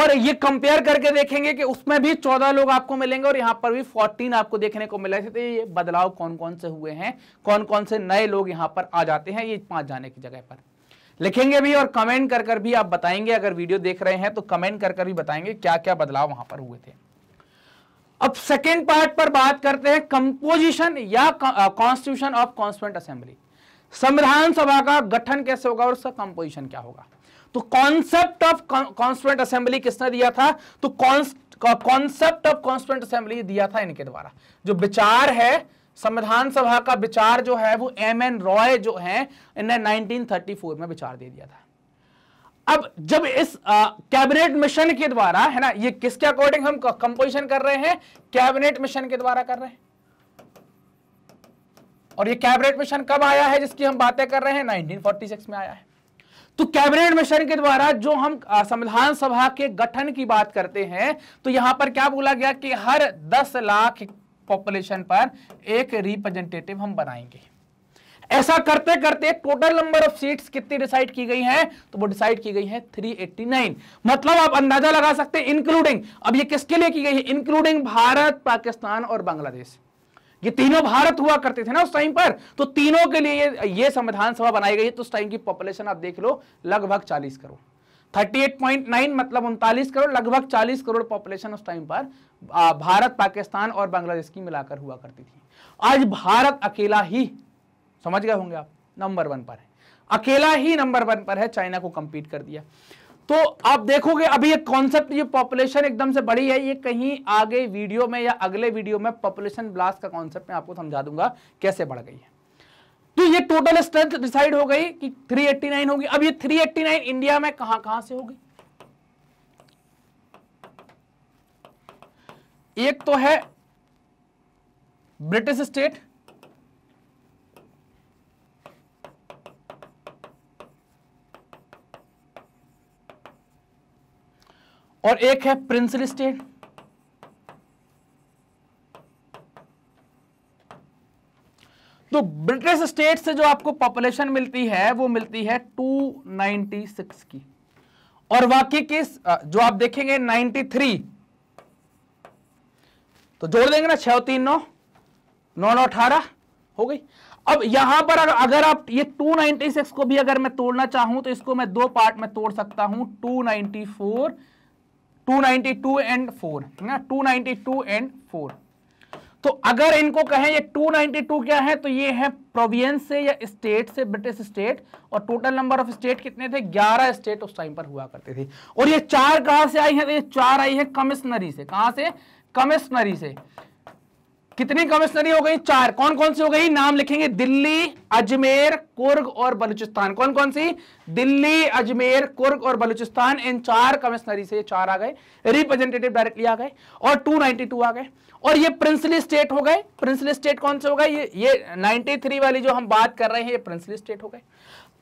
और ये कंपेयर करके देखेंगे कि उसमें भी चौदह लोग आपको मिलेंगे और यहां पर भी फोर्टीन आपको देखने को मिले थे तो ये बदलाव कौन कौन से हुए हैं कौन कौन से नए लोग यहां पर आ जाते हैं ये पांच जाने की जगह पर लिखेंगे भी और कमेंट कर कर भी आप बताएंगे अगर वीडियो देख रहे हैं तो कमेंट कर कर भी बताएंगे क्या क्या बदलाव वहां पर हुए थे अब सेकेंड पार्ट पर बात करते हैं कंपोजिशन या कॉन्स्टिट्यूशन ऑफ कॉन्स्टिट्यूंट असेंबली संविधान सभा का गठन कैसे होगा और उसका कंपोजिशन क्या होगा तो कॉन्सेप्ट ऑफ कॉन्स्टिट्यूंट असेंबली किसने दिया था तो कॉन्सेप्ट ऑफ कॉन्स्टिट्यूंट असेंबली दिया था इनके द्वारा जो विचार है संविधान सभा का विचार जो है वो एम एन रॉय जो है इन्हें 1934 में विचार दे दिया था अब जब इस कैबिनेट मिशन के द्वारा है ना ये किसके अकॉर्डिंग हम कंपोजिशन कर रहे हैं कैबिनेट मिशन के द्वारा कर रहे हैं और ये कैबिनेट मिशन कब आया है जिसकी हम बातें कर रहे हैं 1946 में आया है तो कैबिनेट मिशन के द्वारा जो हम संविधान सभा के गठन की बात करते हैं तो यहां पर क्या बोला गया कि हर 10 लाख पॉपुलेशन पर एक रिप्रेजेंटेटिव हम बनाएंगे ऐसा करते करते टोटल नंबर ऑफ सीट्स कितनी डिसाइड की गई हैं तो वो डिसाइड की गई है 389 मतलब आप अंदाजा लगा सकते हैं इंक्लूडिंग अब ये किसके लिए की गई है इंक्लूडिंग भारत पाकिस्तान और बांग्लादेश ये तीनों भारत हुआ करते थे ना उस टाइम पर तो तीनों के लिए ये, ये संविधान सभा बनाई गई है तो उस टाइम की पॉपुलेशन आप देख लो लगभग चालीस करोड़ 38.9 मतलब उनतालीस करोड़ लगभग 40 करोड़ पॉपुलेशन उस टाइम पर भारत पाकिस्तान और बांग्लादेश की मिलाकर हुआ करती थी आज भारत अकेला ही समझ गए होंगे आप नंबर वन पर है अकेला ही नंबर वन पर है चाइना को कंपीट कर दिया तो आप देखोगे अभी ये कॉन्सेप्ट ये पॉपुलेशन एकदम से बड़ी है ये कहीं आगे वीडियो में या अगले वीडियो में पॉपुलेशन ब्लास्ट का कॉन्सेप्ट मैं आपको समझा दूंगा कैसे बढ़ गई है तो ये टोटल स्ट्रेंथ डिसाइड हो गई कि 389 होगी अब ये 389 इंडिया में कहां कहां से होगी एक तो है ब्रिटिश स्टेट और एक है प्रिंसिल स्टेट तो ब्रिटिश स्टेट से जो आपको पॉपुलेशन मिलती है वो मिलती है 296 की और बाकी किस जो आप देखेंगे 93 तो जोड़ देंगे ना छह तीन नौ नौ नौ अठारह हो गई अब यहां पर अगर आप ये 296 को भी अगर मैं तोड़ना चाहूं तो इसको मैं दो पार्ट में तोड़ सकता हूं 294 292 एंड 4 है ना 292 एंड 4 तो अगर इनको कहें ये 292 क्या है तो ये है प्रोविंस से या स्टेट से ब्रिटिश स्टेट और टोटल नंबर ऑफ स्टेट कितने थे 11 स्टेट उस टाइम पर हुआ करते थे और ये चार कहां से आई है तो ये चार आई है कमिश्नरी से कहां से कमिश्नरी से कितनी कमिश्नरी हो गई चार कौन कौन सी हो गई नाम लिखेंगे दिल्ली अजमेर कुर्ग और बलूचिस्तान कौन कौन सी दिल्ली अजमेर कुर्ग और बलूचिस्तान इन चार कमिश्नरी से चार आ गए रिप्रेजेंटेटिव डायरेक्टली आ गए और 292 आ गए और ये प्रिंसली स्टेट हो गए प्रिंसली स्टेट कौन से हो गए ये ये 93 वाली जो हम बात कर रहे हैं ये प्रिंसली स्टेट हो गए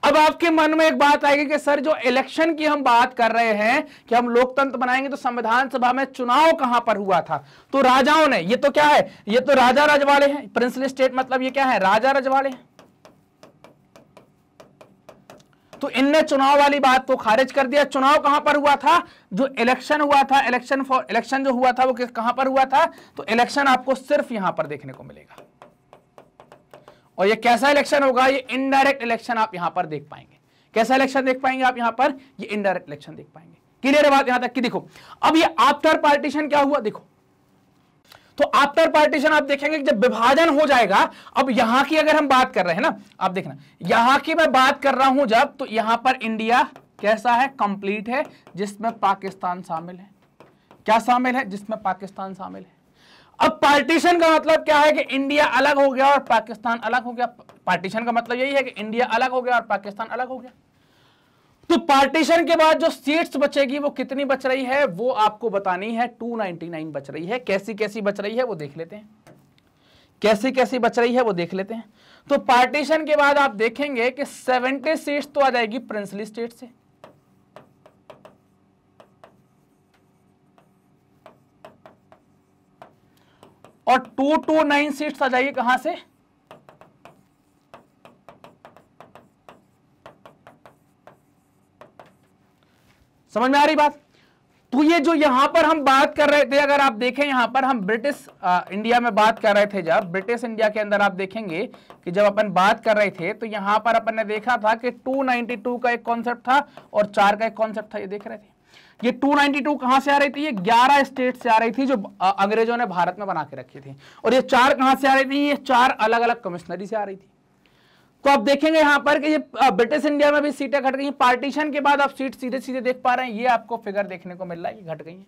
अब आपके मन में एक बात आएगी कि सर जो इलेक्शन की हम बात कर रहे हैं कि हम लोकतंत्र बनाएंगे तो संविधान सभा में चुनाव कहां पर हुआ था तो राजाओं ने ये तो क्या है ये तो राजा रजवाड़े हैं प्रिंसली स्टेट मतलब ये क्या है राजा रजवाड़े तो इनने चुनाव वाली बात को खारिज कर दिया चुनाव कहां पर हुआ था जो इलेक्शन हुआ था इलेक्शन फॉर इलेक्शन जो हुआ था वो कहां पर हुआ था तो इलेक्शन आपको सिर्फ यहां पर देखने को मिलेगा और ये कैसा इलेक्शन होगा ये इनडायरेक्ट इलेक्शन आप यहां पर देख पाएंगे कैसा इलेक्शन देख पाएंगे आप यहां पर ये इनडायरेक्ट इलेक्शन देख पाएंगे क्लियर बात यहां तक कि देखो अब ये आफ्टर पार्टीशन क्या हुआ देखो तो आफ्टर पार्टीशन आप देखेंगे जब विभाजन हो जाएगा अब यहां की अगर हम बात कर रहे हैं ना आप देखना यहां की मैं बात कर रहा हूं जब तो यहां पर इंडिया कैसा है कंप्लीट है जिसमें पाकिस्तान शामिल है क्या शामिल है जिसमें पाकिस्तान शामिल है अब पार्टीशन का मतलब क्या है कि इंडिया अलग हो गया और पाकिस्तान अलग हो गया पार्टीशन का मतलब यही है कि इंडिया अलग हो गया और पाकिस्तान अलग हो गया तो पार्टीशन के बाद जो सीट्स बचेगी वो कितनी बच रही है वो आपको बतानी है 299 बच रही है कैसी कैसी बच रही है वो देख लेते हैं कैसी कैसी बच रही है वो देख लेते हैं तो पार्टीशन के बाद आप देखेंगे कि 70 सीट्स तो आ जाएगी प्रिंसली स्टेट से और टू टू नाइन सीट आ जाइए कहां से समझ में आ रही बात तो ये जो यहां पर हम बात कर रहे थे अगर आप देखें यहां पर हम ब्रिटिश इंडिया में बात कर रहे थे जब ब्रिटिश इंडिया के अंदर आप देखेंगे कि जब अपन बात कर रहे थे तो यहां पर अपन ने देखा था कि 292 का एक कॉन्सेप्ट था और चार का एक कॉन्सेप्ट था ये देख रहे थे ये 292 कहां से आ रही थी ये 11 स्टेट से आ रही थी जो अंग्रेजों ने भारत में बना के रखी थी और ये चार कहां से आ रही थी ये चार अलग अलग कमिश्नरी से आ रही थी तो आप देखेंगे यहां पर कि ये ब्रिटिश इंडिया में भी सीटें घट गई पार्टीशन के बाद आप सीट सीधे सीधे देख पा रहे हैं ये आपको फिगर देखने को मिल रहा है कि घट गई है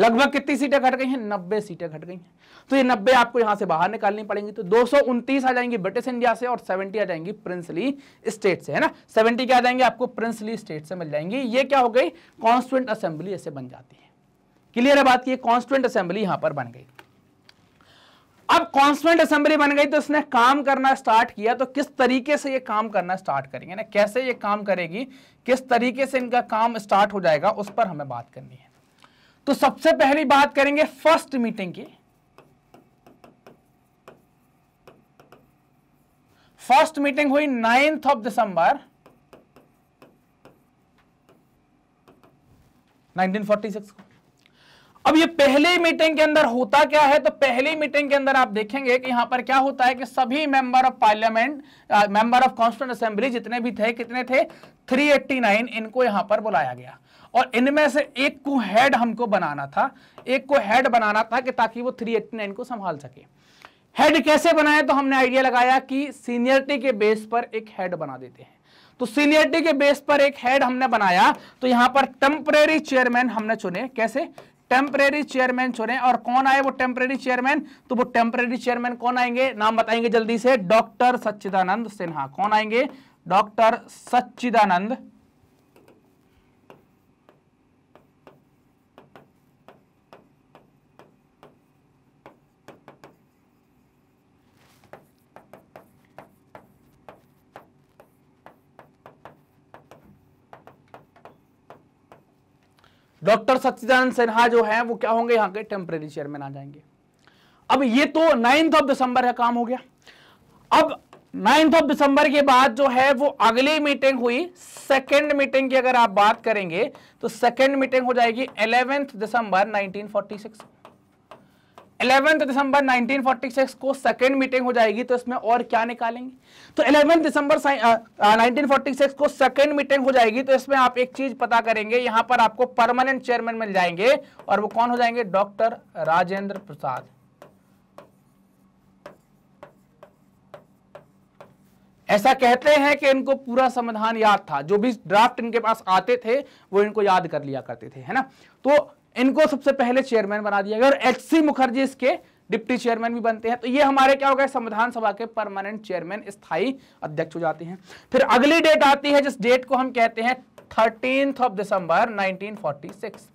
लगभग कितनी सीटें घट गई हैं नब्बे सीटें घट गई हैं तो ये नब्बे आपको यहां से बाहर निकालनी पड़ेंगी तो दो आ जाएंगी ब्रिटिश इंडिया से और सेवेंटी आ जाएंगी प्रिंसली स्टेट से है ना सेवेंटी क्या आ जाएंगे आपको प्रिंसली स्टेट से मिल जाएंगी ये क्या हो गई कॉन्स्टिट्यूंट असेंबली ऐसे बन जाती है क्लियर है बात की कॉन्स्टिट्यूंट असेंबली यहां पर बन गई अब कॉन्स्टिट्यूंट असेंबली बन गई तो इसने काम करना स्टार्ट किया तो किस तरीके से ये काम करना स्टार्ट करेंगे ना कैसे ये काम करेगी किस तरीके से इनका काम स्टार्ट हो जाएगा उस पर हमें बात करनी है तो सबसे पहली बात करेंगे फर्स्ट मीटिंग की फर्स्ट मीटिंग हुई नाइन्थ ऑफ दिसंबर 1946 को अब ये पहली मीटिंग के अंदर होता क्या है तो पहली मीटिंग के अंदर आप देखेंगे कि यहां पर क्या होता है कि सभी member of parliament member of constituent assembly जितने भी थे कितने थे 389 इनको यहां पर बुलाया गया और इनमें से एक को हेड हमको बनाना था एक को हेड बनाना था कि ताकि वो 389 को संभाल सके हेड कैसे बनाए तो हमने आइडिया लगाया कि सीनियरिटी के बेस पर एक हेड बना देते हैं तो सीनियरिटी के बेस पर एक हेड हमने बनाया तो यहां पर टेम्परेरी चेयरमैन हमने चुने कैसे टेम्परेरी चेयरमैन चुने और कौन आए वो टेम्परेरी चेयरमैन तो वो टेम्परेरी चेयरमैन कौन आएंगे नाम बताएंगे जल्दी से डॉक्टर सच्चिदानंद सिन्हा कौन आएंगे डॉक्टर सच्चिदानंद डॉक्टर सच्चिदानंद सिन्हा जो है वो क्या होंगे यहाँ के टेम्परेरी चेयरमैन आ जाएंगे अब ये तो नाइन्थ ऑफ दिसंबर है काम हो गया अब नाइन्थ ऑफ दिसंबर के बाद जो है वो अगली मीटिंग हुई सेकेंड मीटिंग की अगर आप बात करेंगे तो सेकेंड मीटिंग हो जाएगी इलेवेंथ दिसंबर सिक्स 11 दिसंबर 1946 को सेकेंड मीटिंग हो जाएगी तो इसमें और क्या निकालेंगे तो 11 दिसंबर आ, आ, 1946 को सेकेंड मीटिंग हो जाएगी तो इसमें आप एक चीज पता करेंगे यहां पर आपको परमानेंट चेयरमैन मिल जाएंगे और वो कौन हो जाएंगे डॉक्टर राजेंद्र प्रसाद ऐसा कहते हैं कि इनको पूरा संविधान याद था जो भी ड्राफ्ट इनके पास आते थे वो इनको याद कर लिया करते थे है ना तो इनको सबसे पहले चेयरमैन बना दिया गया और एच सी मुखर्जी इसके डिप्टी चेयरमैन भी बनते हैं तो ये हमारे क्या हो गए संविधान सभा के परमानेंट चेयरमैन स्थायी अध्यक्ष हो जाते हैं फिर अगली डेट आती है जिस डेट को हम कहते हैं थर्टीन ऑफ दिसंबर 1946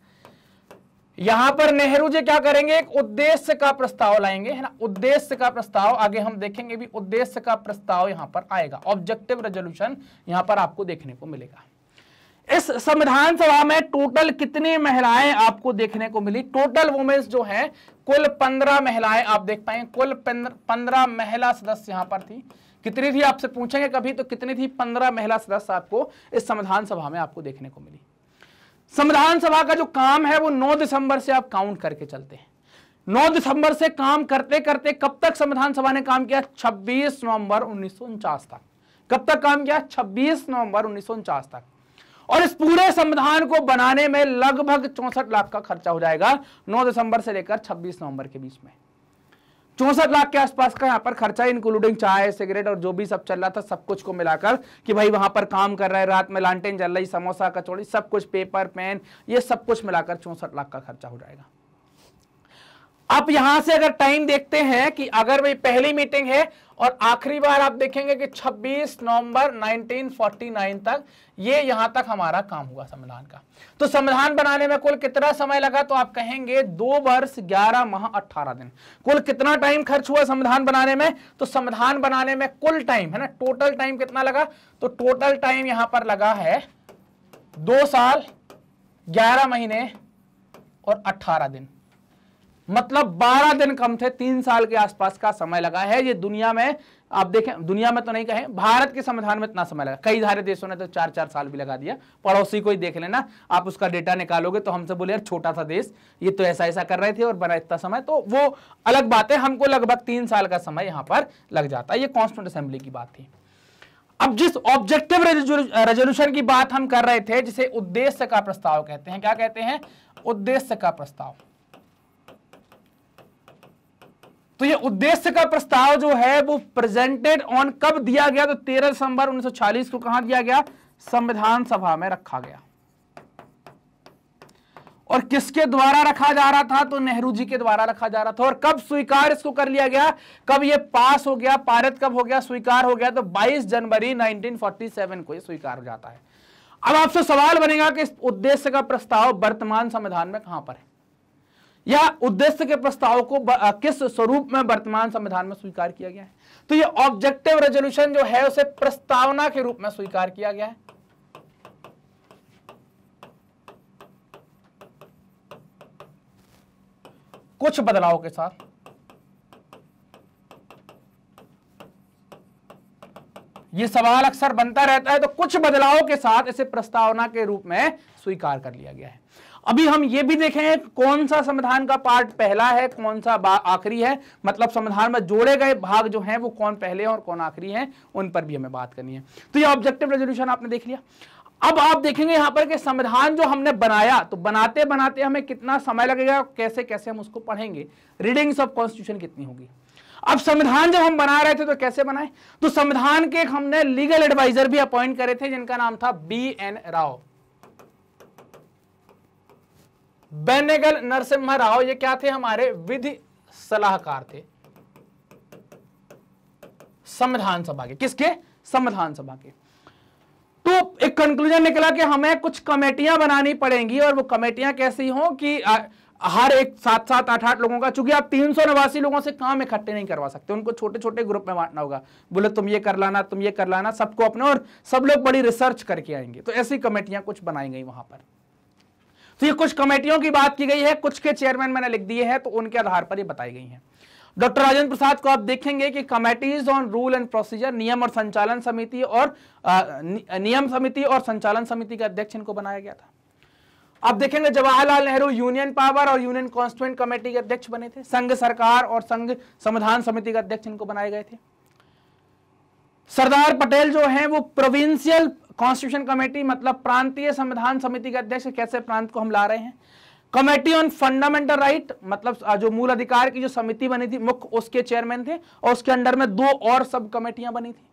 यहां पर नेहरू जी क्या करेंगे एक उद्देश्य का प्रस्ताव लाएंगे है ना उद्देश्य का प्रस्ताव आगे हम देखेंगे भी उद्देश्य का प्रस्ताव यहां पर आएगा ऑब्जेक्टिव रेजोल्यूशन यहां पर आपको देखने को मिलेगा इस संविधान सभा में टोटल कितनी महिलाएं आपको देखने को मिली टोटल वुमेन्स जो है कुल पंद्रह महिलाएं आप देख पाए कुल पंद्रह महिला सदस्य यहां पर थी कितनी थी आपसे पूछेंगे कभी तो कितनी थी पंद्रह महिला सदस्य आपको इस संविधान सभा में आपको देखने को मिली संविधान सभा का जो काम है वो नौ दिसंबर से आप काउंट करके चलते हैं नौ दिसंबर से काम करते करते कब तक संविधान सभा ने काम किया छब्बीस नवंबर उन्नीस तक कब तक काम किया छब्बीस नवंबर उन्नीस तक और इस पूरे संविधान को बनाने में लगभग चौसठ लाख का खर्चा हो जाएगा 9 दिसंबर से लेकर 26 नवंबर के बीच में चौसठ लाख के आसपास का यहाँ पर खर्चा इंक्लूडिंग चाय सिगरेट और जो भी सब चल रहा था सब कुछ को मिलाकर कि भाई वहां पर काम कर रहा है रात में लालटेन जल रही समोसा कचौड़ी सब कुछ पेपर पेन ये सब कुछ मिलाकर चौसठ लाख का खर्चा हो जाएगा अब यहां से अगर टाइम देखते हैं कि अगर वही पहली मीटिंग है और आखिरी बार आप देखेंगे कि 26 नवंबर 1949 तक ये यहां तक हमारा काम हुआ संविधान का तो संविधान बनाने में कुल कितना समय लगा तो आप कहेंगे दो वर्ष ग्यारह माह अट्ठारह दिन कुल कितना टाइम खर्च हुआ संविधान बनाने में तो संविधान बनाने में कुल टाइम है ना टोटल टाइम कितना लगा तो टोटल टाइम यहां पर लगा है दो साल ग्यारह महीने और अट्ठारह दिन मतलब 12 दिन कम थे तीन साल के आसपास का समय लगा है ये दुनिया में आप देखें दुनिया में तो नहीं कहें भारत के संविधान में इतना समय लगा कई सारे देशों ने तो चार चार साल भी लगा दिया पड़ोसी को ही देख लेना आप उसका डेटा निकालोगे तो हमसे बोले यार छोटा सा देश ये तो ऐसा ऐसा कर रहे थे और बना इतना समय तो वो अलग बात है हमको लगभग तीन साल का समय यहाँ पर लग जाता है ये कॉन्स्टेंट असेंबली की बात थी अब जिस ऑब्जेक्टिव रेजोल्यूशन की बात हम कर रहे थे जिसे उद्देश्य का प्रस्ताव कहते हैं क्या कहते हैं उद्देश्य का प्रस्ताव तो ये उद्देश्य का प्रस्ताव जो है वो प्रेजेंटेड ऑन कब दिया गया तो 13 दिसंबर 1940 को कहा दिया गया संविधान सभा में रखा गया और किसके द्वारा रखा जा रहा था तो नेहरू जी के द्वारा रखा जा रहा था और कब स्वीकार इसको कर लिया गया कब ये पास हो गया पारित कब हो गया स्वीकार हो गया तो 22 जनवरी 1947 को ये स्वीकार हो जाता है अब आपसे सवाल बनेगा कि इस उद्देश्य का प्रस्ताव वर्तमान संविधान में कहां पर है या उद्देश्य के प्रस्ताव को किस स्वरूप में वर्तमान संविधान में स्वीकार किया गया है तो यह ऑब्जेक्टिव रेजोल्यूशन जो है उसे प्रस्तावना के रूप में स्वीकार किया गया है कुछ बदलाव के साथ ये सवाल अक्सर बनता रहता है तो कुछ बदलाव के साथ इसे प्रस्तावना के रूप में स्वीकार कर लिया गया है अभी हम ये भी देखें कौन सा संविधान का पार्ट पहला है कौन सा आखिरी है मतलब संविधान में जोड़े गए भाग जो हैं वो कौन पहले और कौन आखिरी हैं उन पर भी हमें बात करनी है तो ये ऑब्जेक्टिव रेजोल्यूशन आपने देख लिया अब आप देखेंगे यहां पर कि संविधान जो हमने बनाया तो बनाते बनाते हमें कितना समय लगेगा कैसे कैसे हम उसको पढ़ेंगे रीडिंग्स ऑफ कॉन्स्टिट्यूशन कितनी होगी अब संविधान जब हम बना रहे थे तो कैसे बनाए तो संविधान के हमने लीगल एडवाइजर भी अपॉइंट करे थे जिनका नाम था बी एन राव बेनेगल नरसिम्हा राव ये क्या थे हमारे विधि सलाहकार थे संविधान सभा के किसके संविधान सभा के तो एक कंक्लूजन निकला कि हमें कुछ कमेटियां बनानी पड़ेंगी और वो कमेटियां कैसी हों कि हर एक सात सात आठ आठ लोगों का चूंकि आप तीन सौ नवासी लोगों से काम इकट्ठे नहीं करवा सकते उनको छोटे छोटे ग्रुप में बांटना होगा बोले तुम ये कर लाना तुम ये कर लाना सबको अपने और सब लोग बड़ी रिसर्च करके आएंगे तो ऐसी कमेटियां कुछ बनाई गई वहां पर तो ये कुछ कमेटियों की बात की गई है कुछ के चेयरमैन मैंने लिख दिए हैं तो उनके आधार पर ये बताई गई हैं डॉक्टर राजेंद्र प्रसाद को आप देखेंगे कि committees on rule and procedure नियम और संचालन समिति और नियम समिति और संचालन समिति का अध्यक्ष इनको बनाया गया था आप देखेंगे जवाहरलाल नेहरू यूनियन पावर और यूनियन कॉन्स्टिट्यूंट कमेटी के अध्यक्ष बने थे संघ सरकार और संघ संविधान समिति के अध्यक्ष इनको बनाए गए थे सरदार पटेल जो हैं वो प्रोविंशियल कॉन्स्टिट्यूशन कमेटी मतलब प्रांतीय संविधान समिति के अध्यक्ष कैसे प्रांत को हम ला रहे हैं कमेटी ऑन फंडामेंटल राइट मतलब जो मूल अधिकार की जो समिति बनी थी मुख्य उसके चेयरमैन थे और उसके अंडर में दो और सब कमेटियां बनी थी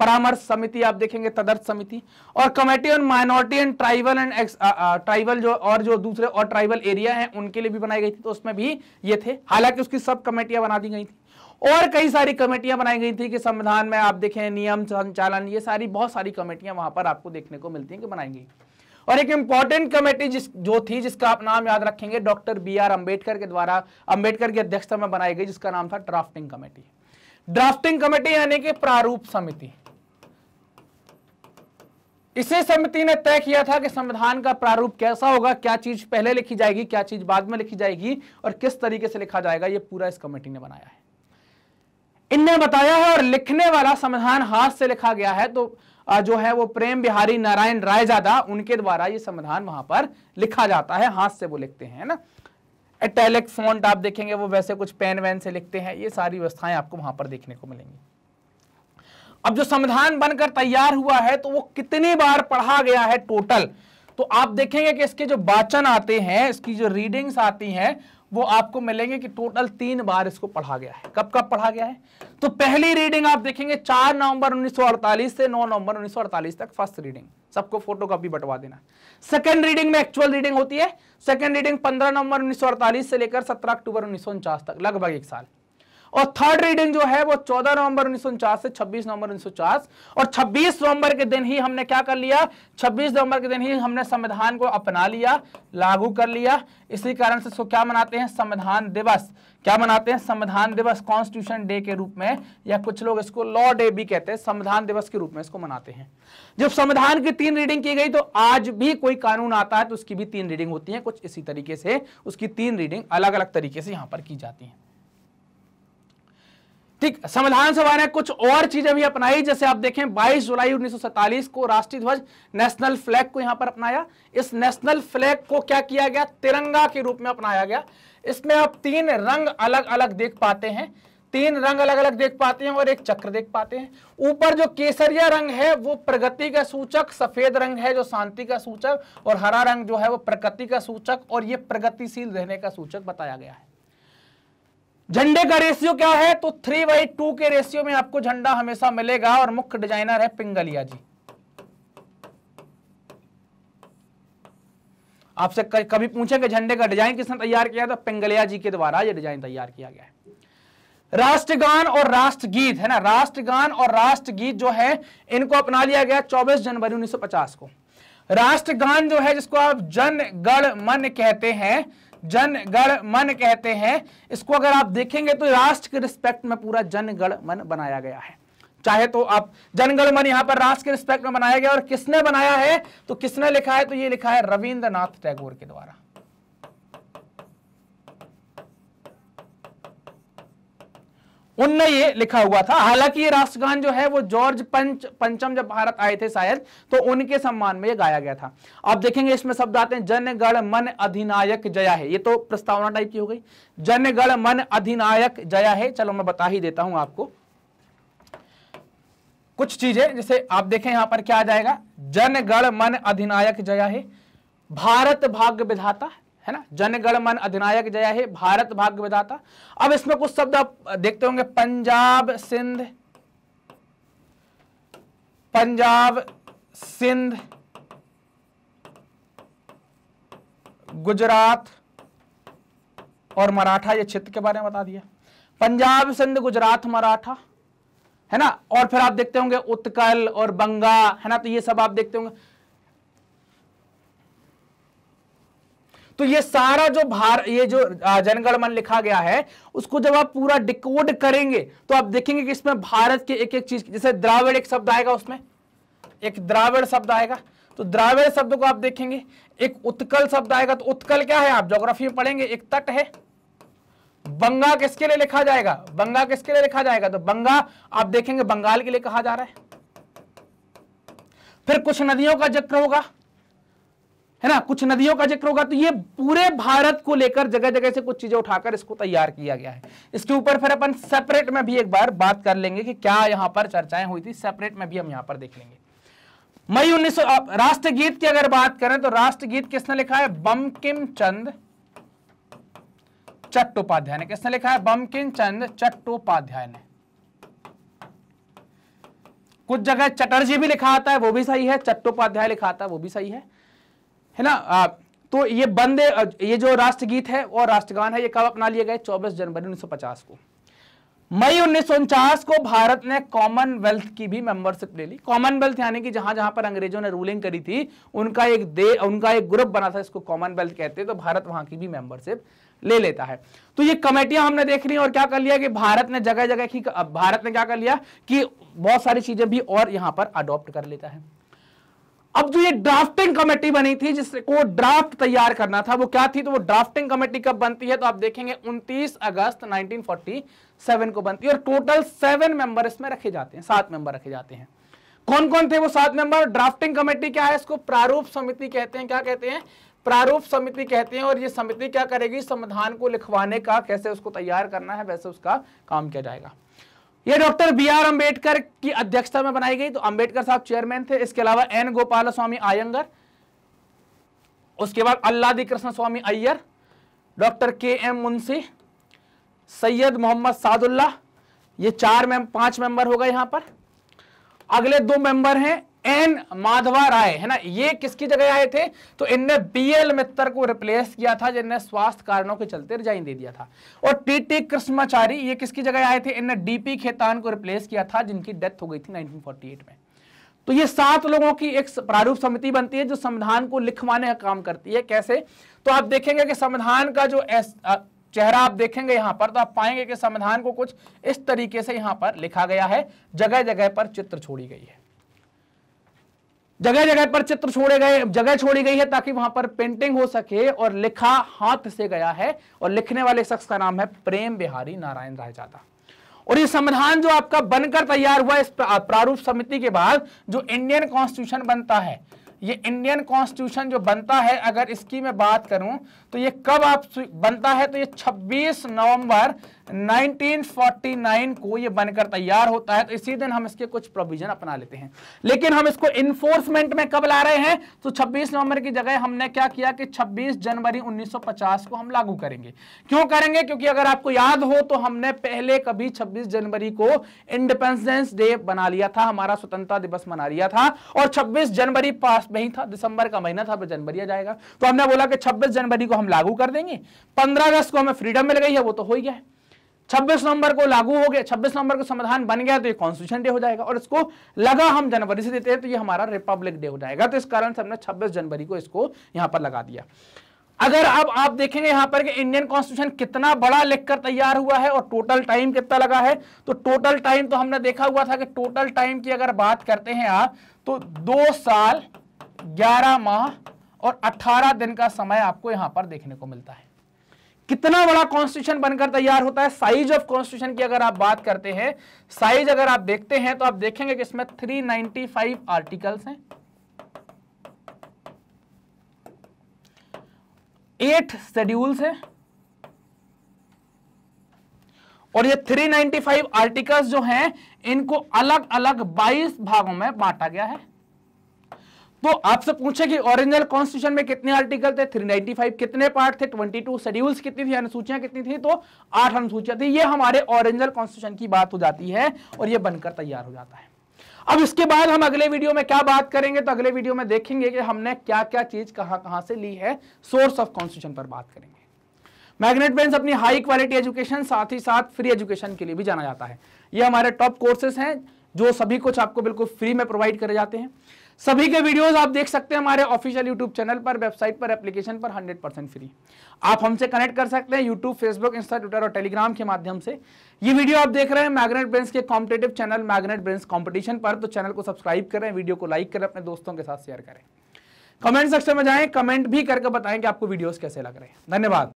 परामर्श समिति आप देखेंगे तदर्थ समिति और committee on minority and tribal and tribal जो और जो दूसरे और ट्राइबल एरिया हैं उनके लिए भी बनाई गई थी तो उसमें भी ये थे हालांकि उसकी सब कमेटियां बना दी गई थी और कई सारी कमेटियां बनाई गई थी कि संविधान में आप देखें नियम संचालन ये सारी बहुत सारी कमेटियां वहां पर आपको देखने को मिलती हैं कि बनाई गई और एक इंपॉर्टेंट कमेटी जिस जो थी जिसका आप नाम याद रखेंगे डॉक्टर बी आर अम्बेडकर के द्वारा अम्बेडकर की अध्यक्षता में बनाई गई जिसका नाम था ड्राफ्टिंग कमेटी ड्राफ्टिंग कमेटी यानी कि प्रारूप समिति इसे समिति ने तय किया था कि संविधान का प्रारूप कैसा होगा क्या चीज पहले लिखी जाएगी क्या चीज बाद में लिखी जाएगी और किस तरीके से लिखा जाएगा यह पूरा इस कमेटी ने बनाया है इनने बताया है और लिखने वाला समाधान हाथ से लिखा गया है तो जो है वो प्रेम बिहारी नारायण रायजादा उनके द्वारा ये समाधान वहां पर लिखा जाता है हाथ से वो लिखते हैं ना एटेलिक फॉन्ट आप देखेंगे वो वैसे कुछ पेन वैन से लिखते हैं ये सारी व्यवस्थाएं आपको वहां पर देखने को मिलेंगी अब जो समाधान बनकर तैयार हुआ है तो वो कितनी बार पढ़ा गया है टोटल तो आप देखेंगे कि इसके जो वाचन आते हैं इसकी जो रीडिंग्स आती हैं वो आपको मिलेंगे कि टोटल तीन बार इसको पढ़ा गया है कब कब पढ़ा गया है तो पहली रीडिंग आप देखेंगे चार नवंबर 1948 से नौ नवंबर 1948 तक फर्स्ट रीडिंग सबको फोटो कॉपी बटवा देना सेकंड रीडिंग में एक्चुअल रीडिंग होती है सेकेंड रीडिंग 15 नवंबर 1948 से लेकर 17 अक्टूबर उन्नीस तक लगभग एक साल और थर्ड रीडिंग जो है वो 14 नवंबर उन्नीस से 26 नवंबर उन्नीस और 26 नवंबर के दिन ही हमने क्या कर लिया 26 नवंबर के दिन ही हमने संविधान को अपना लिया लागू कर लिया इसी कारण से इसको क्या मनाते हैं संविधान दिवस क्या मनाते हैं संविधान दिवस कॉन्स्टिट्यूशन डे के रूप में या कुछ लोग इसको लॉ डे भी कहते हैं संविधान दिवस के रूप में इसको मनाते हैं जब संविधान की तीन रीडिंग की गई तो आज भी कोई कानून आता है तो उसकी भी तीन रीडिंग होती है कुछ इसी तरीके से उसकी तीन रीडिंग अलग अलग तरीके से यहां पर की जाती है ठीक संविधान सभा ने कुछ और चीजें भी अपनाई जैसे आप देखें 22 जुलाई 1947 को राष्ट्रीय ध्वज नेशनल फ्लैग को यहां पर अपनाया इस नेशनल फ्लैग को क्या किया गया तिरंगा के रूप में अपनाया गया इसमें आप तीन रंग अलग अलग देख पाते हैं तीन रंग अलग अलग देख पाते हैं और एक चक्र देख पाते हैं ऊपर जो केसरिया रंग है वो प्रगति का सूचक सफेद रंग है जो शांति का सूचक और हरा रंग जो है वो प्रकृति का सूचक और ये प्रगतिशील रहने का सूचक बताया गया है झंडे का रेशियो क्या है तो थ्री बाई टू के रेशियो में आपको झंडा हमेशा मिलेगा और मुख्य डिजाइनर है पिंगलिया जी आपसे कभी पूछेंगे झंडे का डिजाइन किसने तैयार किया था पिंगलिया जी के द्वारा यह डिजाइन तैयार किया गया है राष्ट्रगान और राष्ट्रगीत है ना राष्ट्रगान और राष्ट्रगीत जो है इनको अपना लिया गया 24 जनवरी 1950 को राष्ट्रगान जो है जिसको आप जन गण मन कहते हैं जनगण मन कहते हैं इसको अगर आप देखेंगे तो राष्ट्र के रिस्पेक्ट में पूरा जनगण मन बनाया गया है चाहे तो आप जनगण मन यहां पर राष्ट्र के रिस्पेक्ट में बनाया गया और किसने बनाया है तो किसने लिखा है तो ये लिखा है रविंद्रनाथ टैगोर के द्वारा उनने ये लिखा हुआ था हालांकि ये राष्ट्रगान जो है वो जॉर्ज पंच पंचम जब भारत आए थे शायद तो उनके सम्मान में ये गाया गया था अब देखेंगे इसमें शब्द आते हैं जनगण मन अधिनायक जया है ये तो प्रस्तावना टाइप की हो गई जनगण मन अधिनायक जया है चलो मैं बता ही देता हूं आपको कुछ चीजें जैसे आप देखें यहां पर क्या आ जाएगा जनगण मन अधिनायक जया है भारत भाग्य विधाता है ना जनगणमन अधिनायक जया है भारत भाग्य विधाता अब इसमें कुछ शब्द आप देखते होंगे पंजाब सिंध पंजाब सिंध गुजरात और मराठा ये क्षेत्र के बारे में बता दिया पंजाब सिंध गुजरात मराठा है ना और फिर आप देखते होंगे उत्कल और बंगा है ना तो ये सब आप देखते होंगे तो ये सारा जो भार ये जो जनगणमन लिखा गया है उसको जब आप पूरा डिकोड करेंगे तो आप देखेंगे कि इसमें भारत के एक एक चीज जैसे द्राविड़ एक शब्द आएगा उसमें एक द्राविड़ शब्द आएगा तो द्राविड़ शब्द को आप देखेंगे एक उत्कल शब्द आएगा तो उत्कल क्या है आप जोग्राफी में पढ़ेंगे एक तट है बंगा किसके लिए लिखा जाएगा बंगा किसके लिए लिखा जाएगा तो बंगा आप देखेंगे बंगाल के लिए कहा जा रहा है फिर कुछ नदियों का जिक्र होगा है ना कुछ नदियों का जिक्र होगा तो ये पूरे भारत को लेकर जगह जगह से कुछ चीजें उठाकर इसको तैयार किया गया है इसके ऊपर फिर अपन सेपरेट में भी एक बार बात कर लेंगे कि क्या यहां पर चर्चाएं हुई थी सेपरेट में भी हम यहां पर देख लेंगे मई उन्नीस राष्ट्रगीत की अगर बात करें तो राष्ट्रगीत किसने लिखा है बमकिम चंद चट्टोपाध्याय ने किसने लिखा है बमकिम चंद चट्टोपाध्याय ने कुछ जगह चटर्जी भी लिखा आता है वो भी सही है चट्टोपाध्याय लिखा आता है वो भी सही है है ना आ, तो ये बंदे ये जो राष्ट्रगीत है और राष्ट्रगान है ये कब अपना लिए गए 24 जनवरी 1950 को मई उन्नीस को भारत ने कॉमनवेल्थ की भी मेंबरशिप ले ली कॉमनवेल्थ यानी कि जहां जहां पर अंग्रेजों ने रूलिंग करी थी उनका एक दे उनका एक ग्रुप बना था इसको कॉमनवेल्थ कहते हैं तो भारत वहां की भी मेंबरशिप ले लेता है तो ये कमेटियां हमने देख ली और क्या कर लिया कि भारत ने जगह जगह की भारत ने क्या कर लिया कि बहुत सारी चीजें भी और यहां पर अडॉप्ट कर लेता है अब जो ये ड्राफ्टिंग कमेटी बनी थी जिसको ड्राफ्ट तैयार करना था वो क्या थी तो वो ड्राफ्टिंग कमेटी कब बनती है तो आप देखेंगे 29 अगस्त 1947 को बनती है और टोटल सेवन मेंबर इसमें रखे जाते हैं सात मेंबर रखे जाते हैं कौन कौन थे वो सात मेंबर ड्राफ्टिंग कमेटी क्या है इसको प्रारूप समिति कहते हैं क्या कहते हैं प्रारूप समिति कहते हैं और ये समिति क्या करेगी संविधान को लिखवाने का कैसे उसको तैयार करना है वैसे उसका काम किया जाएगा ये डॉक्टर बी आर अम्बेडकर की अध्यक्षता में बनाई गई तो अंबेडकर साहब चेयरमैन थे इसके अलावा एन गोपाल स्वामी आयंगर उसके बाद Alladi Krishnaswami Ayyar doctor K M Munshi Syed Mohammad Saadulla ये चार में, पांच मेंबर हो गए यहां पर अगले दो मेंबर हैं एन माधवा राय है ना ये किसकी जगह आए थे तो इनने बी एल मित्तर को रिप्लेस किया था जिनने स्वास्थ्य कारणों के चलते रिजाइन दे दिया था और टी टी कृष्णाचारी ये किसकी जगह आए थे इनने डीपी खेतान को रिप्लेस किया था जिनकी डेथ हो गई थी 1948 में तो ये सात लोगों की एक प्रारूप समिति बनती है जो संविधान को लिखवाने का काम करती है कैसे तो आप देखेंगे कि संविधान का जो चेहरा आप देखेंगे यहां पर तो आप पाएंगे कि संविधान को कुछ इस तरीके से यहां पर लिखा गया है जगह जगह पर चित्र छोड़ी गई है जगह जगह पर चित्र छोड़े गए जगह छोड़ी गई है ताकि वहां पर पेंटिंग हो सके और लिखा हाथ से गया है और लिखने वाले शख्स का नाम है प्रेम बिहारी नारायण रायजादा और ये संविधान जो आपका बनकर तैयार हुआ इस प्रारूप समिति के बाद जो इंडियन कॉन्स्टिट्यूशन बनता है ये इंडियन कॉन्स्टिट्यूशन जो बनता है अगर इसकी मैं बात करूं तो ये कब आप बनता है तो ये 26 नवंबर 1949 को ये बनकर तैयार होता है तो इसी दिन हम इसके कुछ प्रोविजन अपना लेते हैं लेकिन हम इसको इन्फोर्समेंट में कब ला रहे हैं तो 26 नवंबर की जगह हमने क्या किया कि 26 जनवरी 1950 को हम लागू करेंगे क्यों करेंगे क्योंकि अगर आपको याद हो तो हमने पहले कभी 26 जनवरी को इंडिपेंडेंस डे बना लिया था हमारा स्वतंत्रता दिवस मना लिया था और छब्बीस जनवरी पास में ही था दिसंबर का महीना था जनवरी आ जाएगा तो हमने बोला कि छब्बीस जनवरी को हम लागू कर देंगे पंद्रह अगस्त को हमें फ्रीडम मिल गई है वो तो हो ही गया है 26 नवंबर को लागू हो गया 26 नवंबर को समाधान बन गया तो ये कॉन्स्टिट्यूशन डे हो जाएगा और इसको लगा हम जनवरी से देते हैं तो ये हमारा रिपब्लिक डे हो जाएगा तो इस कारण से हमने 26 जनवरी को इसको यहाँ पर लगा दिया अगर अब आप देखेंगे यहां पर कि इंडियन कॉन्स्टिट्यूशन कितना बड़ा लिखकर तैयार हुआ है और टोटल टाइम कितना लगा है तो टोटल टाइम तो हमने देखा हुआ था कि टोटल टाइम की अगर बात करते हैं आप तो दो साल ग्यारह माह और अठारह दिन का समय आपको यहां पर देखने को मिलता है कितना बड़ा कॉन्स्टिट्यूशन बनकर तैयार होता है साइज ऑफ कॉन्स्टिट्यूशन की अगर आप बात करते हैं साइज अगर आप देखते हैं तो आप देखेंगे कि इसमें 395 आर्टिकल्स हैं एट शेड्यूल्स हैं और ये 395 आर्टिकल्स जो हैं इनको अलग अलग 22 भागों में बांटा गया है तो आपसे पूछे कि ओरिजिनल कॉन्स्टिट्यूशन में कितने आर्टिकल थे 395 कितने पार्ट थे 22 शेड्यूल्स कितनी थी अनुसूचियां कितनी थी तो आठ अनुसूचियां थी ये हमारे ओरिजिनल कॉन्स्टिट्यूशन की बात हो जाती है और ये बनकर तैयार हो जाता है अब इसके बाद हम अगले वीडियो में क्या बात करेंगे तो अगले वीडियो में देखेंगे कि हमने क्या क्या चीज कहां कहां से ली है सोर्स ऑफ कॉन्स्टिट्यूशन पर बात करेंगे मैग्नेट बेंस अपनी हाई क्वालिटी एजुकेशन साथ ही साथ फ्री एजुकेशन के लिए भी जाना जाता है ये हमारे टॉप कोर्सेज हैं जो सभी कुछ आपको बिल्कुल फ्री में प्रोवाइड करे जाते हैं सभी के वीडियोस आप देख सकते हैं हमारे ऑफिशियल यूट्यूब चैनल पर वेबसाइट पर एप्लीकेशन पर 100 परसेंट फ्री आप हमसे कनेक्ट कर सकते हैं यूट्यूब फेसबुक इंस्टा ट्विटर और टेलीग्राम के माध्यम से ये वीडियो आप देख रहे हैं मैग्नेट ब्रेंस के competitive channel Magnet Brains competition पर तो चैनल को सब्सक्राइब करें वीडियो को लाइक करें अपने दोस्तों के साथ शेयर करें कमेंट सेक्शन में जाएं कमेंट भी करके बताएं कि आपको वीडियो कैसे लग रहे हैं धन्यवाद